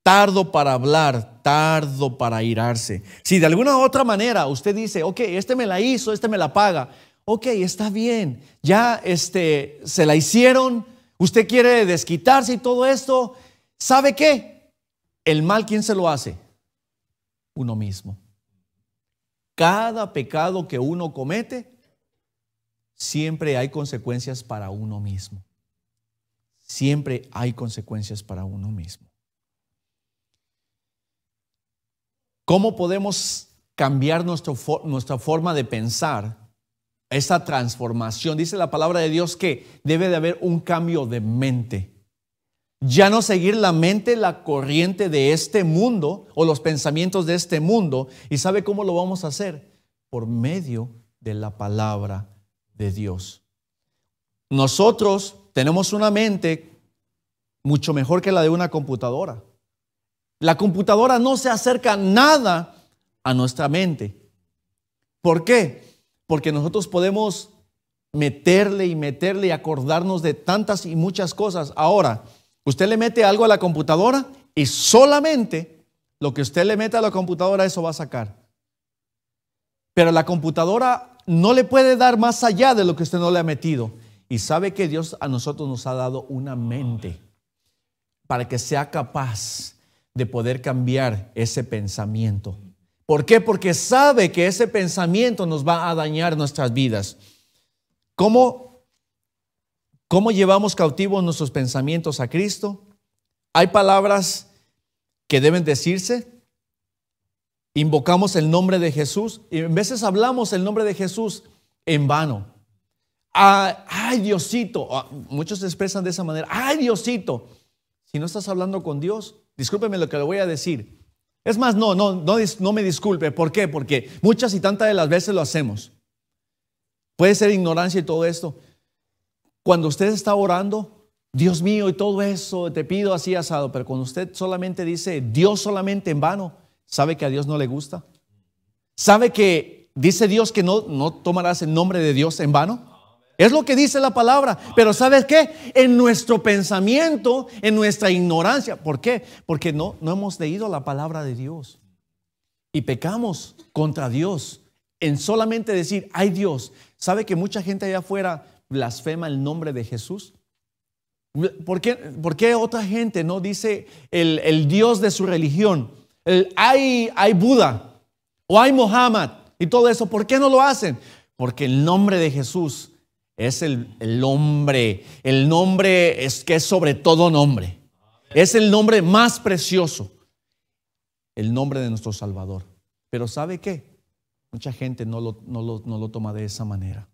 tardo para hablar, tardo para irarse. Si de alguna u otra manera usted dice, ok, este me la hizo, este me la paga, ok, está bien, ya este, se la hicieron, usted quiere desquitarse y todo esto, ¿sabe qué? El mal, ¿quién se lo hace? Uno mismo. Cada pecado que uno comete, siempre hay consecuencias para uno mismo. Siempre hay consecuencias para uno mismo. ¿Cómo podemos cambiar nuestra forma de pensar? Esa transformación. Dice la palabra de Dios que debe de haber un cambio de mente. Ya no seguir la mente, la corriente de este mundo o los pensamientos de este mundo. ¿Y sabe cómo lo vamos a hacer? Por medio de la palabra de Dios. Nosotros tenemos una mente mucho mejor que la de una computadora. La computadora no se acerca nada a nuestra mente. ¿Por qué? Porque nosotros podemos meterle y meterle y acordarnos de tantas y muchas cosas. Ahora, usted le mete algo a la computadora y solamente lo que usted le mete a la computadora, eso va a sacar. Pero la computadora no le puede dar más allá de lo que usted no le ha metido. Y sabe que Dios a nosotros nos ha dado una mente para que sea capaz de poder cambiar ese pensamiento. ¿Por qué? Porque sabe que ese pensamiento nos va a dañar nuestras vidas. ¿Cómo, cómo llevamos cautivos nuestros pensamientos a Cristo? Hay palabras que deben decirse, invocamos el nombre de Jesús y en veces hablamos el nombre de Jesús en vano. Ah, ay, Diosito, ah, muchos se expresan de esa manera, ay, Diosito, si no estás hablando con Dios, discúlpeme lo que le voy a decir. Es más, no, no, no, no me disculpe. ¿Por qué? Porque muchas y tantas de las veces lo hacemos. Puede ser ignorancia y todo esto. Cuando usted está orando, Dios mío y todo eso, te pido así asado, pero cuando usted solamente dice Dios solamente en vano, ¿Sabe que a Dios no le gusta? ¿Sabe que dice Dios que no, no tomarás el nombre de Dios en vano? Es lo que dice la palabra. Pero ¿sabes qué? En nuestro pensamiento, en nuestra ignorancia. ¿Por qué? Porque no, no hemos leído la palabra de Dios. Y pecamos contra Dios en solamente decir, ay Dios. ¿Sabe que mucha gente allá afuera blasfema el nombre de Jesús? ¿Por qué, por qué otra gente no dice el, el Dios de su religión? hay, Buda o hay Mohammed y todo eso. ¿Por qué no lo hacen? Porque el nombre de Jesús es el, nombre, el nombre es que es sobre todo nombre. Es el nombre más precioso, el nombre de nuestro Salvador. Pero ¿sabe qué? Mucha gente no no lo toma de esa manera.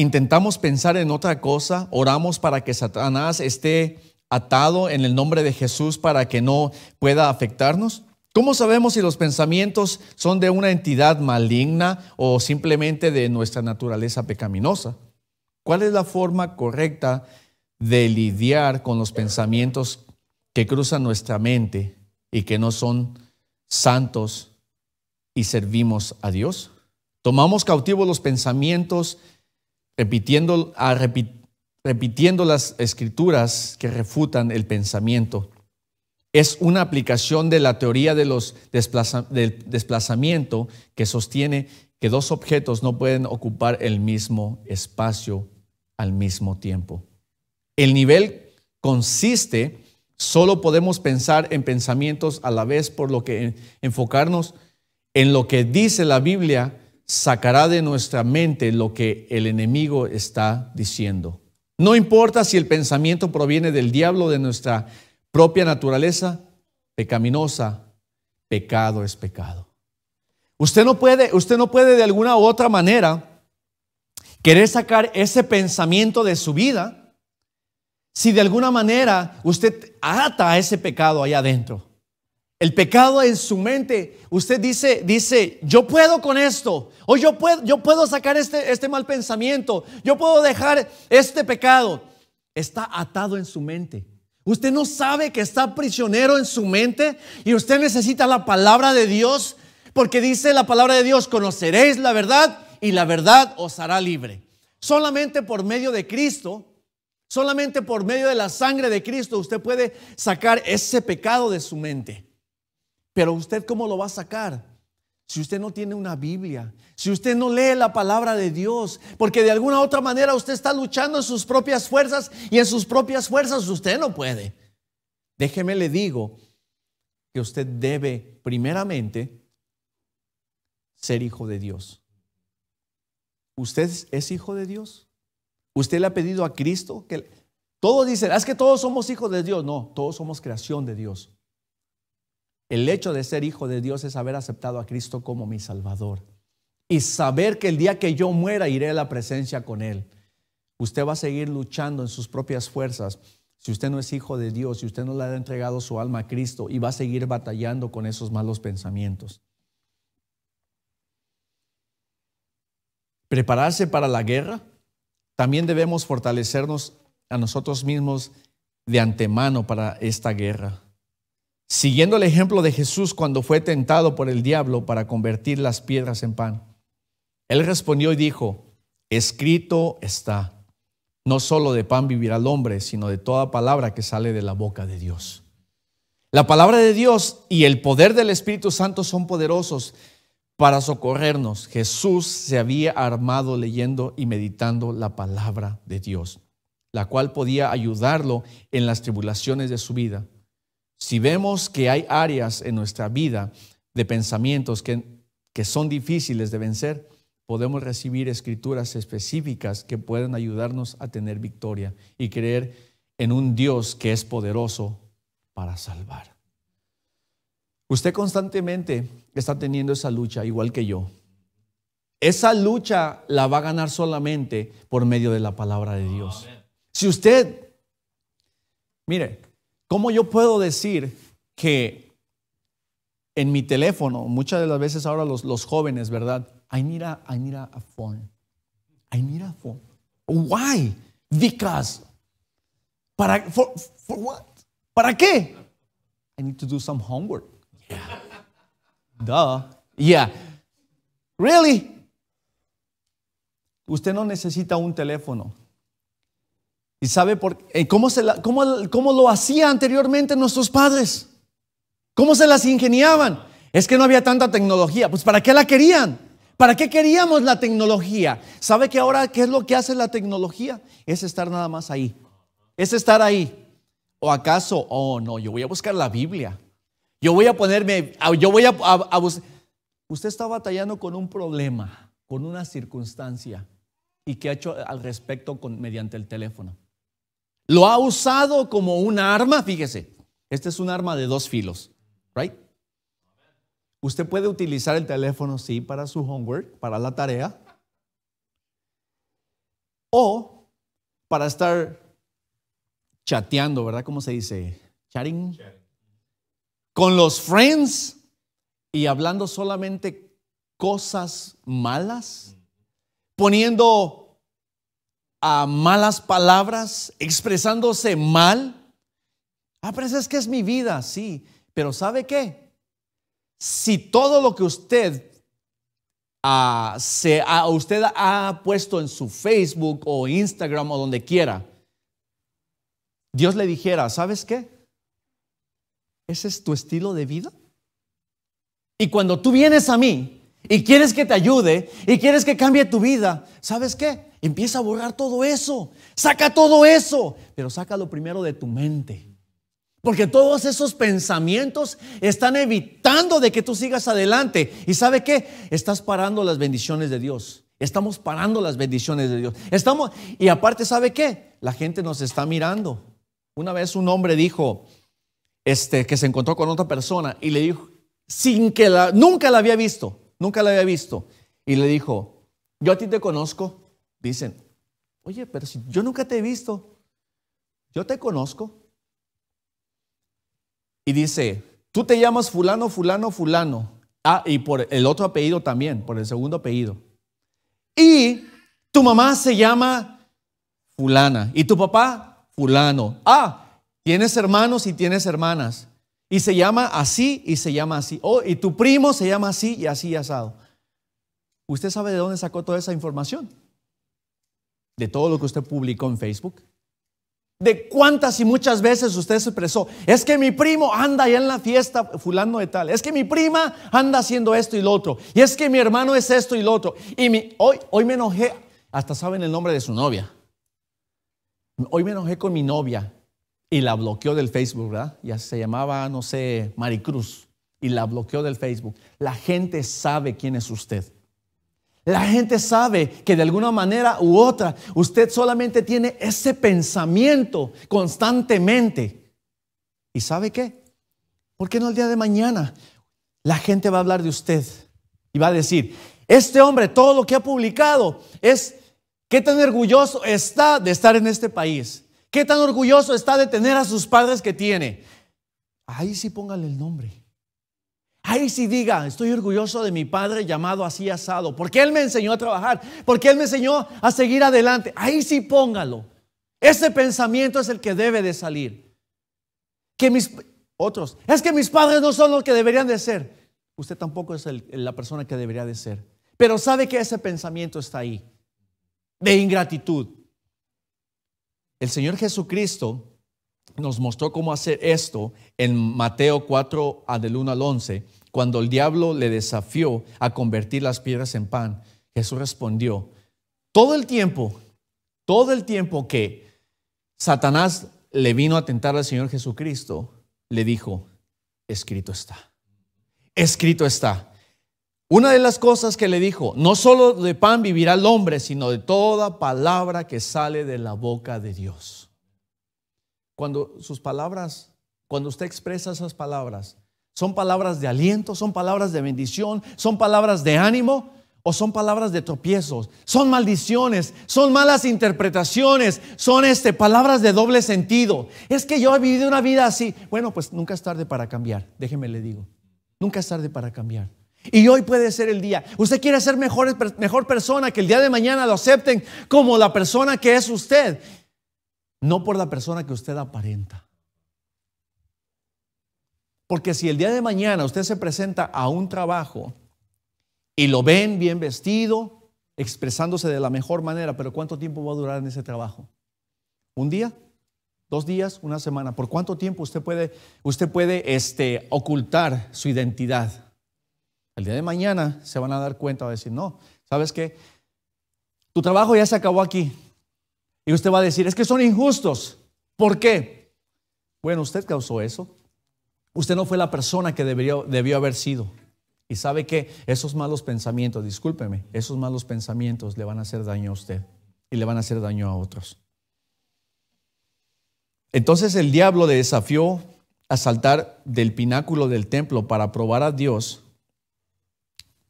intentamos pensar en otra cosa, oramos para que Satanás esté atado en el nombre de Jesús para que no pueda afectarnos? ¿Cómo sabemos si los pensamientos son de una entidad maligna o simplemente de nuestra naturaleza pecaminosa? ¿Cuál es la forma correcta de lidiar con los pensamientos que cruzan nuestra mente y que no son santos y servimos a Dios? Tomamos cautivo los pensamientos repitiendo, repitiendo las escrituras que refutan el pensamiento. Es una aplicación de la teoría de los del desplazamiento que sostiene que dos objetos no pueden ocupar el mismo espacio al mismo tiempo. El nivel consiste, solo podemos pensar en pensamientos a la vez, por lo que enfocarnos en lo que dice la Biblia sacará de nuestra mente lo que el enemigo está diciendo. No importa si el pensamiento proviene del diablo, de nuestra propia naturaleza pecaminosa, pecado es pecado. Usted no puede, usted no puede de alguna u otra manera querer sacar ese pensamiento de su vida si de alguna manera usted ata a ese pecado allá adentro. El pecado en su mente. Usted dice, dice, yo puedo con esto. O yo puedo, yo puedo sacar este, este mal pensamiento. Yo puedo dejar este pecado. Está atado en su mente. Usted no sabe que está prisionero en su mente y usted necesita la palabra de Dios porque dice la palabra de Dios, conoceréis la verdad y la verdad os hará libre. Solamente por medio de Cristo, solamente por medio de la sangre de Cristo usted puede sacar ese pecado de su mente. Pero usted cómo lo va a sacar? Si usted no tiene una Biblia, si usted no lee la palabra de Dios, porque de alguna otra manera usted está luchando en sus propias fuerzas y en sus propias fuerzas usted no puede. Déjeme le digo que usted debe primeramente ser hijo de Dios. ¿Usted es hijo de Dios? ¿Usted le ha pedido a Cristo que... Todos dicen, ah, es que todos somos hijos de Dios. No, todos somos creación de Dios. El hecho de ser hijo de Dios es haber aceptado a Cristo como mi Salvador y saber que el día que yo muera iré a la presencia con Él. Usted va a seguir luchando en sus propias fuerzas si usted no es hijo de Dios, si usted no le ha entregado su alma a Cristo y va a seguir batallando con esos malos pensamientos. Prepararse para la guerra, también debemos fortalecernos a nosotros mismos de antemano para esta guerra siguiendo el ejemplo de Jesús cuando fue tentado por el diablo para convertir las piedras en pan. Él respondió y dijo, escrito está, no solo de pan vivirá el hombre, sino de toda palabra que sale de la boca de Dios. La palabra de Dios y el poder del Espíritu Santo son poderosos para socorrernos. Jesús se había armado leyendo y meditando la palabra de Dios, la cual podía ayudarlo en las tribulaciones de su vida. Si vemos que hay áreas en nuestra vida de pensamientos que, que son difíciles de vencer, podemos recibir escrituras específicas que pueden ayudarnos a tener victoria y creer en un Dios que es poderoso para salvar. Usted constantemente está teniendo esa lucha, igual que yo. Esa lucha la va a ganar solamente por medio de la palabra de Dios. Si usted, mire, ¿Cómo yo puedo decir que en mi teléfono, muchas de las veces ahora los, jóvenes, ¿verdad? I need, a, I need a phone. I need a phone. Why? Because. ¿Para, for, what? ¿Para qué? I need to do some homework. Yeah. Duh. Yeah. Really? Usted no necesita un teléfono. ¿Y sabe por eh, ¿Cómo, se cómo, cómo lo hacía anteriormente nuestros padres? ¿Cómo se las ingeniaban? Es que no había tanta tecnología. Pues ¿para qué la querían? ¿Para qué queríamos la tecnología? ¿Sabe que ahora qué es lo que hace la tecnología? Es estar nada más ahí. Es estar ahí. ¿O acaso, oh no, yo voy a buscar la Biblia? Yo voy a ponerme, yo voy a, Usted está batallando con un problema, con una circunstancia. ¿Y qué ha hecho al respecto mediante el teléfono? Lo ha usado como un arma, fíjese. Este es un arma de dos filos, right? Usted puede utilizar el teléfono, sí, para su homework, para la tarea, o para estar chateando, ¿verdad? ¿Cómo se dice? Chatting. Con los friends y hablando solamente cosas malas, poniendo a malas palabras, expresándose mal. Ah, pero es que es mi vida, sí. Pero ¿sabe qué? Si todo lo que usted, ah, usted ha puesto en su Facebook o Instagram o donde quiera, Dios le dijera, ¿sabes qué? ¿Ese es tu estilo de vida? Y cuando tú vienes a mí y quieres que te ayude y quieres que cambie tu vida, ¿sabes qué? Empieza a borrar todo eso. Saca todo eso. Pero saca lo primero de tu mente. Porque todos esos pensamientos están evitando de que tú sigas adelante. ¿Y sabe qué? Estás parando las bendiciones de Dios. Estamos parando las bendiciones de Dios. Estamos y aparte sabe qué? La gente nos está mirando. Una vez un hombre dijo este que se encontró con otra persona y le dijo sin que la nunca la había visto, nunca la había visto y le dijo, "Yo a ti te conozco." dicen, oye, pero si yo nunca te he visto, yo te conozco. Y dice, tú te llamas fulano, fulano, fulano. Ah, y por el otro apellido también, por el segundo apellido. Y tu mamá se llama fulana. Y tu papá, fulano. Ah, tienes hermanos y tienes hermanas. Y se llama así y se llama así. Oh, y tu primo se llama así y así y asado. ¿Usted sabe de dónde sacó toda esa información? de todo lo que usted publicó en Facebook? ¿De cuántas y muchas veces usted se expresó? Es que mi primo anda allá en la fiesta fulano de tal. Es que mi prima anda haciendo esto y lo otro. Y es que mi hermano es esto y lo otro. Y hoy, hoy me enojé, hasta saben el nombre de su novia. Hoy me enojé con mi novia y la bloqueó del Facebook, ¿verdad? Ya se llamaba, no sé, Maricruz. Y la bloqueó del Facebook. La gente sabe quién es usted. La gente sabe que de alguna manera u otra usted solamente tiene ese pensamiento constantemente. ¿Y sabe qué? Porque qué no el día de mañana la gente va a hablar de usted y va a decir, este hombre, todo lo que ha publicado es qué tan orgulloso está de estar en este país? ¿Qué tan orgulloso está de tener a sus padres que tiene? Ahí sí póngale el nombre. Ahí sí diga, estoy orgulloso de mi padre llamado así asado, porque él me enseñó a trabajar, porque él me enseñó a seguir adelante. Ahí sí póngalo. Ese pensamiento es el que debe de salir. Que mis otros, es que mis padres no son los que deberían de ser. Usted tampoco es la persona que debería de ser. Pero sabe que ese pensamiento está ahí, de ingratitud. El Señor Jesucristo nos mostró cómo hacer esto en Mateo 4, ah, del 1 al 11, cuando el diablo le desafió a convertir las piedras en pan. Jesús respondió, todo el tiempo, todo el tiempo que Satanás le vino a tentar al Señor Jesucristo, le dijo, escrito está, escrito está. Una de las cosas que le dijo, no solo de pan vivirá el hombre, sino de toda palabra que sale de la boca de Dios cuando sus palabras, cuando usted expresa esas palabras, son palabras de aliento, son palabras de bendición, son palabras de ánimo o son palabras de tropiezos, son maldiciones, son malas interpretaciones, son este, palabras de doble sentido. Es que yo he vivido una vida así. Bueno, pues nunca es tarde para cambiar, déjeme le digo. Nunca es tarde para cambiar. Y hoy puede ser el día. Usted quiere ser mejor persona, que el día de mañana lo acepten como la persona que es usted no por la persona que usted aparenta. Porque si el día de mañana usted se presenta a un trabajo y lo ven bien vestido, expresándose de la mejor manera, pero ¿cuánto tiempo va a durar en ese trabajo? ¿Un día? ¿Dos días? ¿Una semana? ¿Por cuánto tiempo usted puede, usted puede este, ocultar su identidad? El día de mañana se van a dar cuenta, van a decir, no, ¿sabes qué? Tu trabajo ya se acabó aquí, y usted va a decir, es que son injustos. ¿Por qué? Bueno, usted causó eso. Usted no fue la persona que debió, debió haber sido. Y sabe que esos malos pensamientos, discúlpeme, esos malos pensamientos le van a hacer daño a usted y le van a hacer daño a otros. Entonces el diablo le desafió a saltar del pináculo del templo para probar a Dios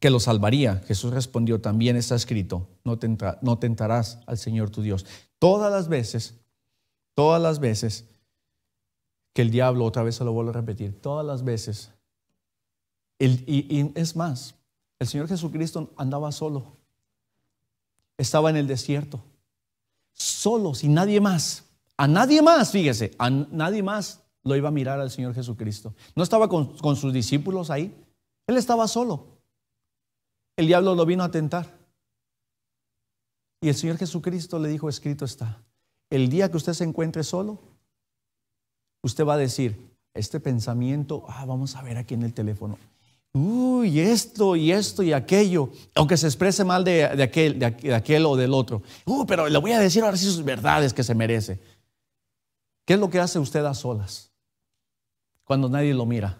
que lo salvaría. Jesús respondió, también está escrito, no, tentarás al Señor tu Dios. Todas las veces, todas las veces que el diablo, otra vez se lo vuelvo a repetir, todas las veces, y, es más, el Señor Jesucristo andaba solo, estaba en el desierto, solo, sin nadie más, a nadie más, fíjese, a nadie más lo iba a mirar al Señor Jesucristo. No estaba con sus discípulos ahí, él estaba solo el diablo lo vino a tentar. Y el Señor Jesucristo le dijo, escrito está, el día que usted se encuentre solo, usted va a decir, este pensamiento, ah, vamos a ver aquí en el teléfono, uy, esto y esto y aquello, aunque se exprese mal de, aquel, o del otro, Uy, uh, pero le voy a decir ahora sí sus verdades que se merece. ¿Qué es lo que hace usted a solas? Cuando nadie lo mira.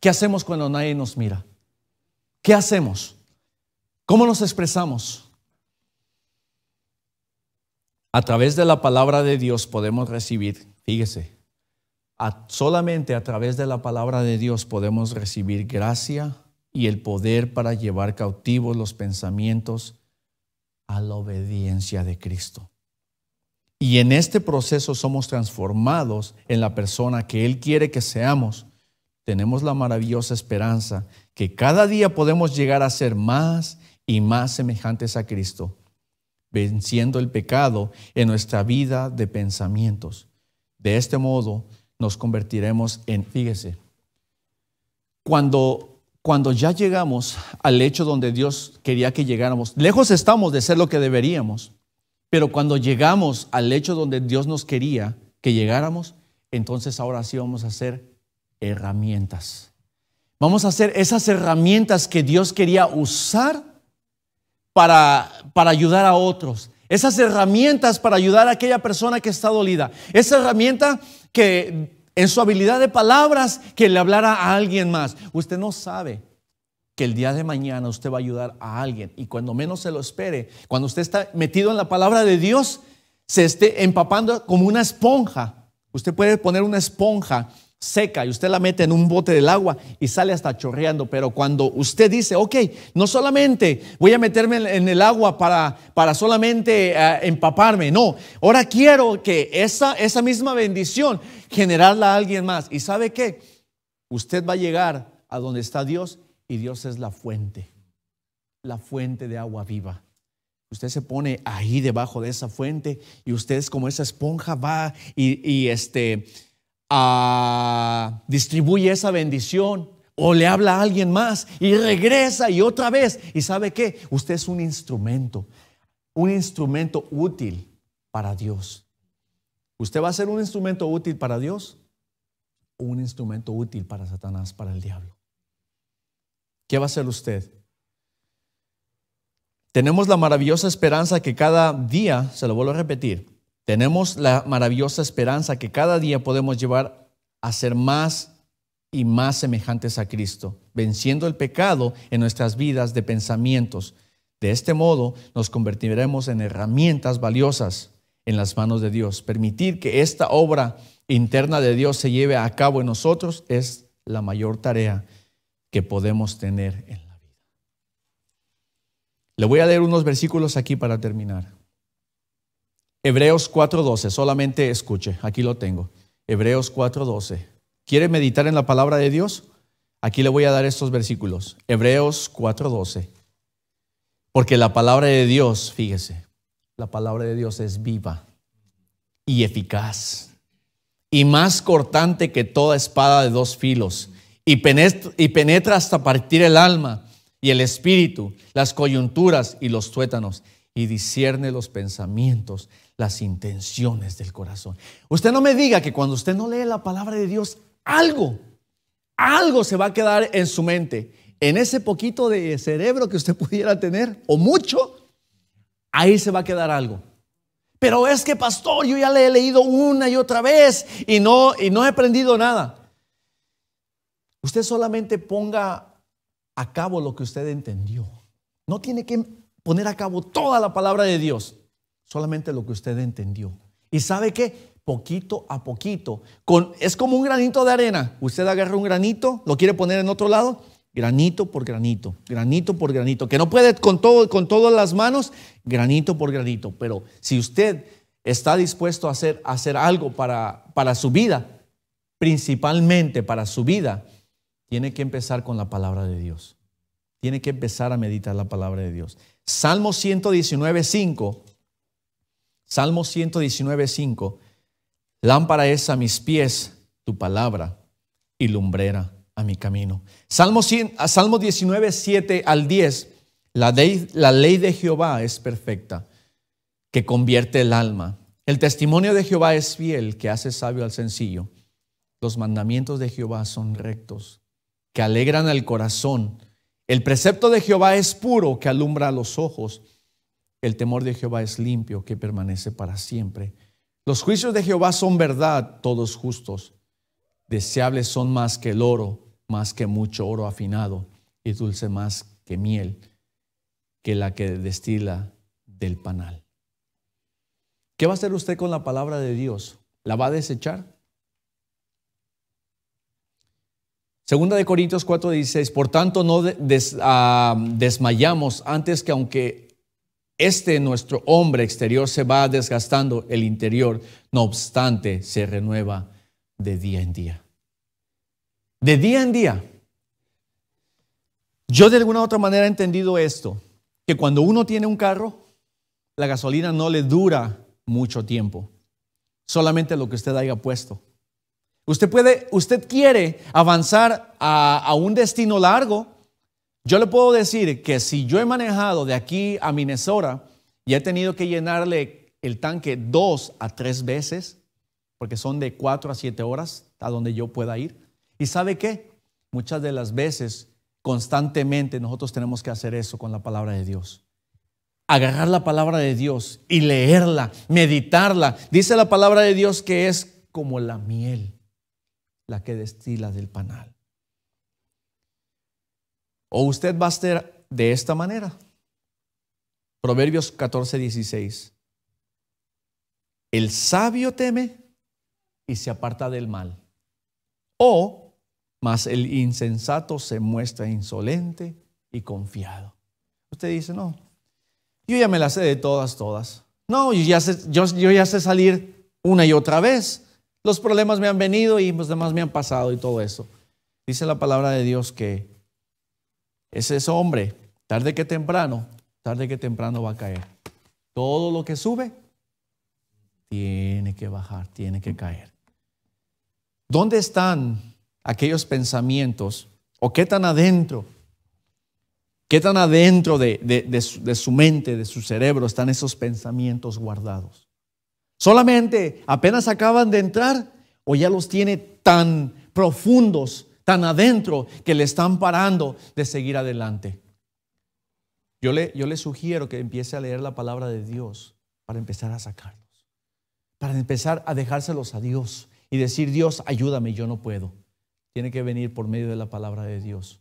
¿Qué hacemos cuando nadie nos mira? ¿Qué hacemos? ¿Cómo nos expresamos? A través de la palabra de Dios podemos recibir, fíjese, solamente a través de la palabra de Dios podemos recibir gracia y el poder para llevar cautivos los pensamientos a la obediencia de Cristo. Y en este proceso somos transformados en la persona que Él quiere que seamos. Tenemos la maravillosa esperanza que cada día podemos llegar a ser más y más semejantes a Cristo, venciendo el pecado en nuestra vida de pensamientos. De este modo nos convertiremos en, fíjese, cuando, cuando ya llegamos al hecho donde Dios quería que llegáramos, lejos estamos de ser lo que deberíamos, pero cuando llegamos al hecho donde Dios nos quería que llegáramos, entonces ahora sí vamos a ser herramientas. Vamos a hacer esas herramientas que Dios quería usar para, para ayudar a otros, esas herramientas para ayudar a aquella persona que está dolida, esa herramienta que en su habilidad de palabras que le hablara a alguien más. Usted no sabe que el día de mañana usted va a ayudar a alguien y cuando menos se lo espere, cuando usted está metido en la palabra de Dios, se esté empapando como una esponja. Usted puede poner una esponja seca y usted la mete en un bote del agua y sale hasta chorreando, pero cuando usted dice, ok, no solamente voy a meterme en el agua para, para solamente eh, empaparme, no, ahora quiero que esa, esa misma bendición generarla a alguien más. ¿Y sabe qué? Usted va a llegar a donde está Dios y Dios es la fuente, la fuente de agua viva. Usted se pone ahí debajo de esa fuente y usted es como esa esponja va y, y este distribuye esa bendición o le habla a alguien más y regresa y otra vez. ¿Y sabe qué? Usted es un instrumento, un instrumento útil para Dios. ¿Usted va a ser un instrumento útil para Dios un instrumento útil para Satanás, para el diablo? ¿Qué va a ser usted? Tenemos la maravillosa esperanza que cada día, se lo vuelvo a repetir, tenemos la maravillosa esperanza que cada día podemos llevar a ser más y más semejantes a Cristo, venciendo el pecado en nuestras vidas de pensamientos. De este modo nos convertiremos en herramientas valiosas en las manos de Dios. Permitir que esta obra interna de Dios se lleve a cabo en nosotros es la mayor tarea que podemos tener en la vida. Le voy a leer unos versículos aquí para terminar. Hebreos 4.12, solamente escuche, aquí lo tengo. Hebreos 4.12. ¿Quiere meditar en la palabra de Dios? Aquí le voy a dar estos versículos. Hebreos 4.12. Porque la palabra de Dios, fíjese, la palabra de Dios es viva y eficaz y más cortante que toda espada de dos filos y penetra, hasta partir el alma y el espíritu, las coyunturas y los tuétanos y discierne los pensamientos las intenciones del corazón. Usted no me diga que cuando usted no lee la palabra de Dios, algo, algo se va a quedar en su mente. En ese poquito de cerebro que usted pudiera tener, o mucho, ahí se va a quedar algo. Pero es que, pastor, yo ya le he leído una y otra vez y no, y no he aprendido nada. Usted solamente ponga a cabo lo que usted entendió. No tiene que poner a cabo toda la palabra de Dios solamente lo que usted entendió. ¿Y sabe qué? Poquito a poquito. es como un granito de arena. Usted agarra un granito, lo quiere poner en otro lado, granito por granito, granito por granito. Que no puede con, todo, con todas las manos, granito por granito. Pero si usted está dispuesto a hacer, hacer algo para, para su vida, principalmente para su vida, tiene que empezar con la palabra de Dios. Tiene que empezar a meditar la palabra de Dios. Salmo 119, 5 Salmo 119, 5. Lámpara es a mis pies tu palabra y lumbrera a mi camino. Salmo, 19, 7 al 10. La, la ley de Jehová es perfecta, que convierte el alma. El testimonio de Jehová es fiel, que hace sabio al sencillo. Los mandamientos de Jehová son rectos, que alegran al corazón. El precepto de Jehová es puro, que alumbra los ojos. El temor de Jehová es limpio, que permanece para siempre. Los juicios de Jehová son verdad, todos justos. Deseables son más que el oro, más que mucho oro afinado, y dulce más que miel, que la que destila del panal. ¿Qué va a hacer usted con la palabra de Dios? ¿La va a desechar? Segunda de Corintios 4:16, por tanto no ah, desmayamos antes que aunque este nuestro hombre exterior se va desgastando, el interior, no obstante, se renueva de día en día. De día en día. Yo de alguna u otra manera he entendido esto, que cuando uno tiene un carro, la gasolina no le dura mucho tiempo, solamente lo que usted haya puesto. Usted puede, usted quiere avanzar a, a un destino largo, yo le puedo decir que si yo he manejado de aquí a Minnesota y he tenido que llenarle el tanque dos a tres veces, porque son de cuatro a siete horas a donde yo pueda ir. ¿Y sabe qué? Muchas de las veces, constantemente, nosotros tenemos que hacer eso con la palabra de Dios. Agarrar la palabra de Dios y leerla, meditarla. Dice la palabra de Dios que es como la miel, la que destila del panal. O usted va a ser de esta manera. Proverbios 14, 16. El sabio teme y se aparta del mal. O, más el insensato se muestra insolente y confiado. Usted dice, no, yo ya me la sé de todas, todas. No, yo ya sé, yo ya sé salir una y otra vez. Los problemas me han venido y los demás me han pasado y todo eso. Dice la palabra de Dios que es ese hombre, tarde que temprano, tarde que temprano va a caer. Todo lo que sube tiene que bajar, tiene que caer. ¿Dónde están aquellos pensamientos o qué tan adentro? ¿Qué tan adentro de, de su mente, de su cerebro están esos pensamientos guardados? ¿Solamente apenas acaban de entrar o ya los tiene tan profundos tan adentro que le están parando de seguir adelante. Yo le, yo le sugiero que empiece a leer la palabra de Dios para empezar a sacarlos, para empezar a dejárselos a Dios y decir, Dios, ayúdame, yo no puedo. Tiene que venir por medio de la palabra de Dios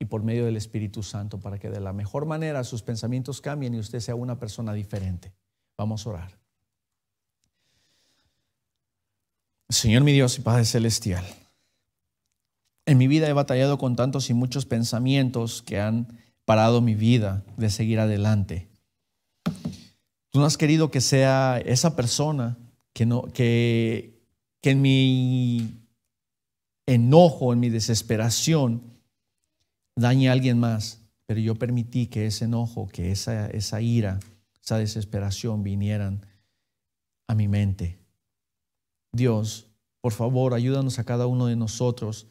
y por medio del Espíritu Santo para que de la mejor manera sus pensamientos cambien y usted sea una persona diferente. Vamos a orar. Señor mi Dios y Padre Celestial. En mi vida he batallado con tantos y muchos pensamientos que han parado mi vida de seguir adelante. Tú no has querido que sea esa persona que, no, que, en mi enojo, en mi desesperación, dañe a alguien más. Pero yo permití que ese enojo, que esa, esa ira, esa desesperación vinieran a mi mente. Dios, por favor, ayúdanos a cada uno de nosotros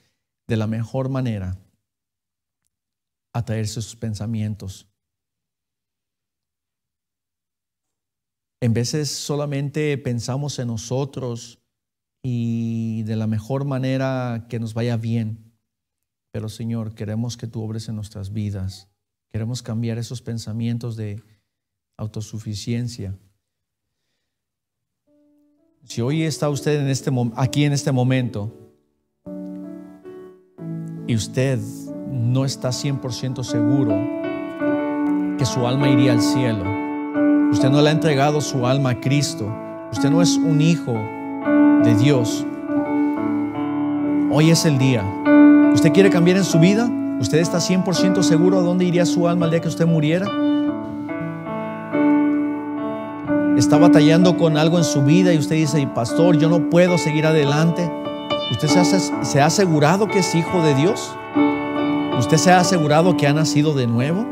de la mejor manera atraerse sus pensamientos. En veces solamente pensamos en nosotros y de la mejor manera que nos vaya bien. Pero Señor, queremos que tú obres en nuestras vidas. Queremos cambiar esos pensamientos de autosuficiencia. Si hoy está usted en este, aquí en este momento, y usted no está 100% seguro que su alma iría al cielo, usted no le ha entregado su alma a Cristo, usted no es un hijo de Dios, hoy es el día. ¿Usted quiere cambiar en su vida? ¿Usted está 100% seguro a dónde iría su alma el día que usted muriera? ¿Está batallando con algo en su vida y usted dice, pastor, yo no puedo seguir adelante? ¿Usted se ha, asegurado que es hijo de Dios? ¿Usted se ha asegurado que ha nacido de nuevo?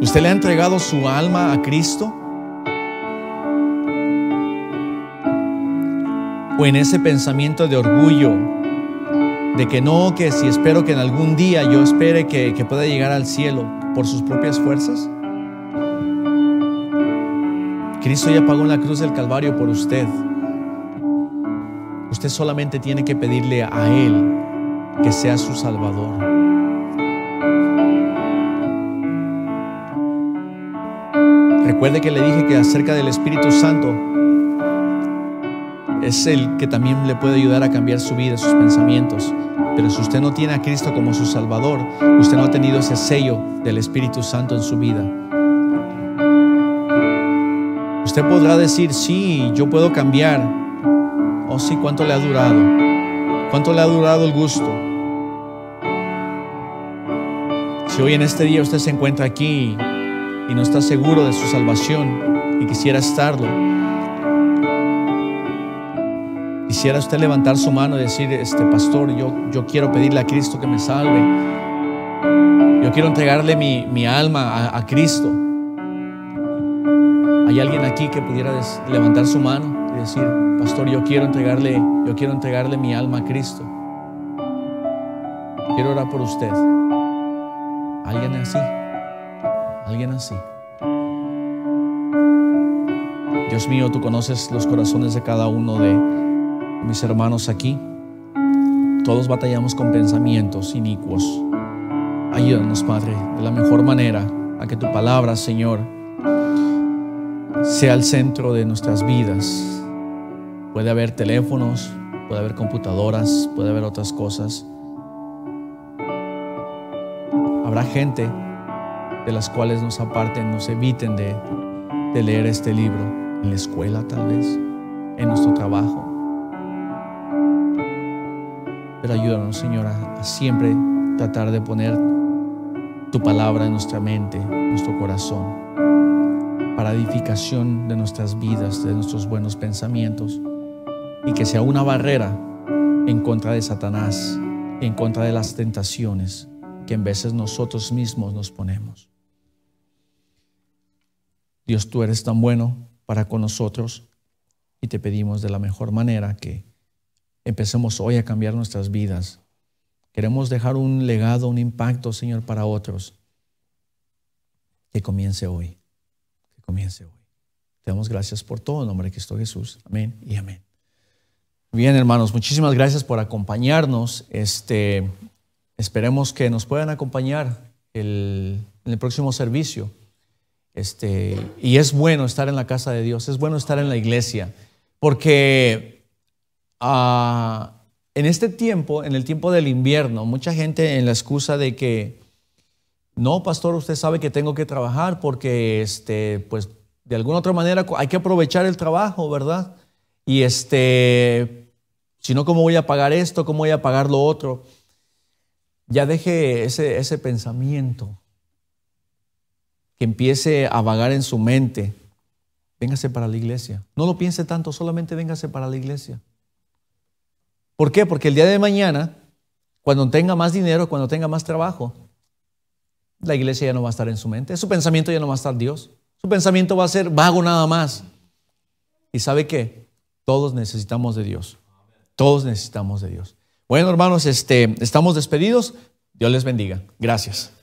¿Usted le ha entregado su alma a Cristo? ¿O en ese pensamiento de orgullo de que no, que si espero que en algún día yo espere que, que, pueda llegar al cielo por sus propias fuerzas? Cristo ya pagó en la cruz del Calvario por usted. Usted solamente tiene que pedirle a Él que sea su Salvador. Recuerde que le dije que acerca del Espíritu Santo es el que también le puede ayudar a cambiar su vida, sus pensamientos. Pero si usted no tiene a Cristo como su Salvador, usted no ha tenido ese sello del Espíritu Santo en su vida. Usted podrá decir, sí, yo puedo cambiar, Oh, sí, cuánto le ha durado. Cuánto le ha durado el gusto. Si hoy en este día usted se encuentra aquí y no está seguro de su salvación y quisiera estarlo, quisiera usted levantar su mano y decir, este pastor, yo, yo quiero pedirle a Cristo que me salve. Yo quiero entregarle mi, alma a, a Cristo. ¿Hay alguien aquí que pudiera levantar su mano y decir, pastor, yo quiero entregarle, yo quiero entregarle mi alma a Cristo. Quiero orar por usted. Alguien así, alguien así. Dios mío, tú conoces los corazones de cada uno de mis hermanos aquí. Todos batallamos con pensamientos inicuos. Ayúdanos, Padre, de la mejor manera a que tu palabra, Señor, sea el centro de nuestras vidas, Puede haber teléfonos, puede haber computadoras, puede haber otras cosas. Habrá gente de las cuales nos aparten, nos eviten de, leer este libro, en la escuela tal vez, en nuestro trabajo. Pero ayúdanos, Señora, a siempre tratar de poner tu palabra en nuestra mente, nuestro corazón, para edificación de nuestras vidas, de nuestros buenos pensamientos y que sea una barrera en contra de Satanás, en contra de las tentaciones que en veces nosotros mismos nos ponemos. Dios, tú eres tan bueno para con nosotros y te pedimos de la mejor manera que empecemos hoy a cambiar nuestras vidas. Queremos dejar un legado, un impacto, Señor, para otros. Que comience hoy, que comience hoy. Te damos gracias por todo en nombre de Cristo Jesús. Amén y amén. Bien, hermanos, muchísimas gracias por acompañarnos. Este, esperemos que nos puedan acompañar el, en el próximo servicio. Este, y es bueno estar en la casa de Dios, es bueno estar en la iglesia, porque ah, en este tiempo, en el tiempo del invierno, mucha gente en la excusa de que, no, pastor, usted sabe que tengo que trabajar porque, este, pues, de alguna otra manera hay que aprovechar el trabajo, ¿verdad? Y este, no, cómo voy a pagar esto, cómo voy a pagar lo otro. Ya deje ese, ese pensamiento que empiece a vagar en su mente. Véngase para la iglesia. No lo piense tanto, solamente véngase para la iglesia. ¿Por qué? Porque el día de mañana, cuando tenga más dinero, cuando tenga más trabajo, la iglesia ya no va a estar en su mente. Su pensamiento ya no va a estar Dios. Su pensamiento va a ser vago nada más. ¿Y sabe qué? Todos necesitamos de Dios. Todos necesitamos de Dios. Bueno, hermanos, este, estamos despedidos. Dios les bendiga. Gracias.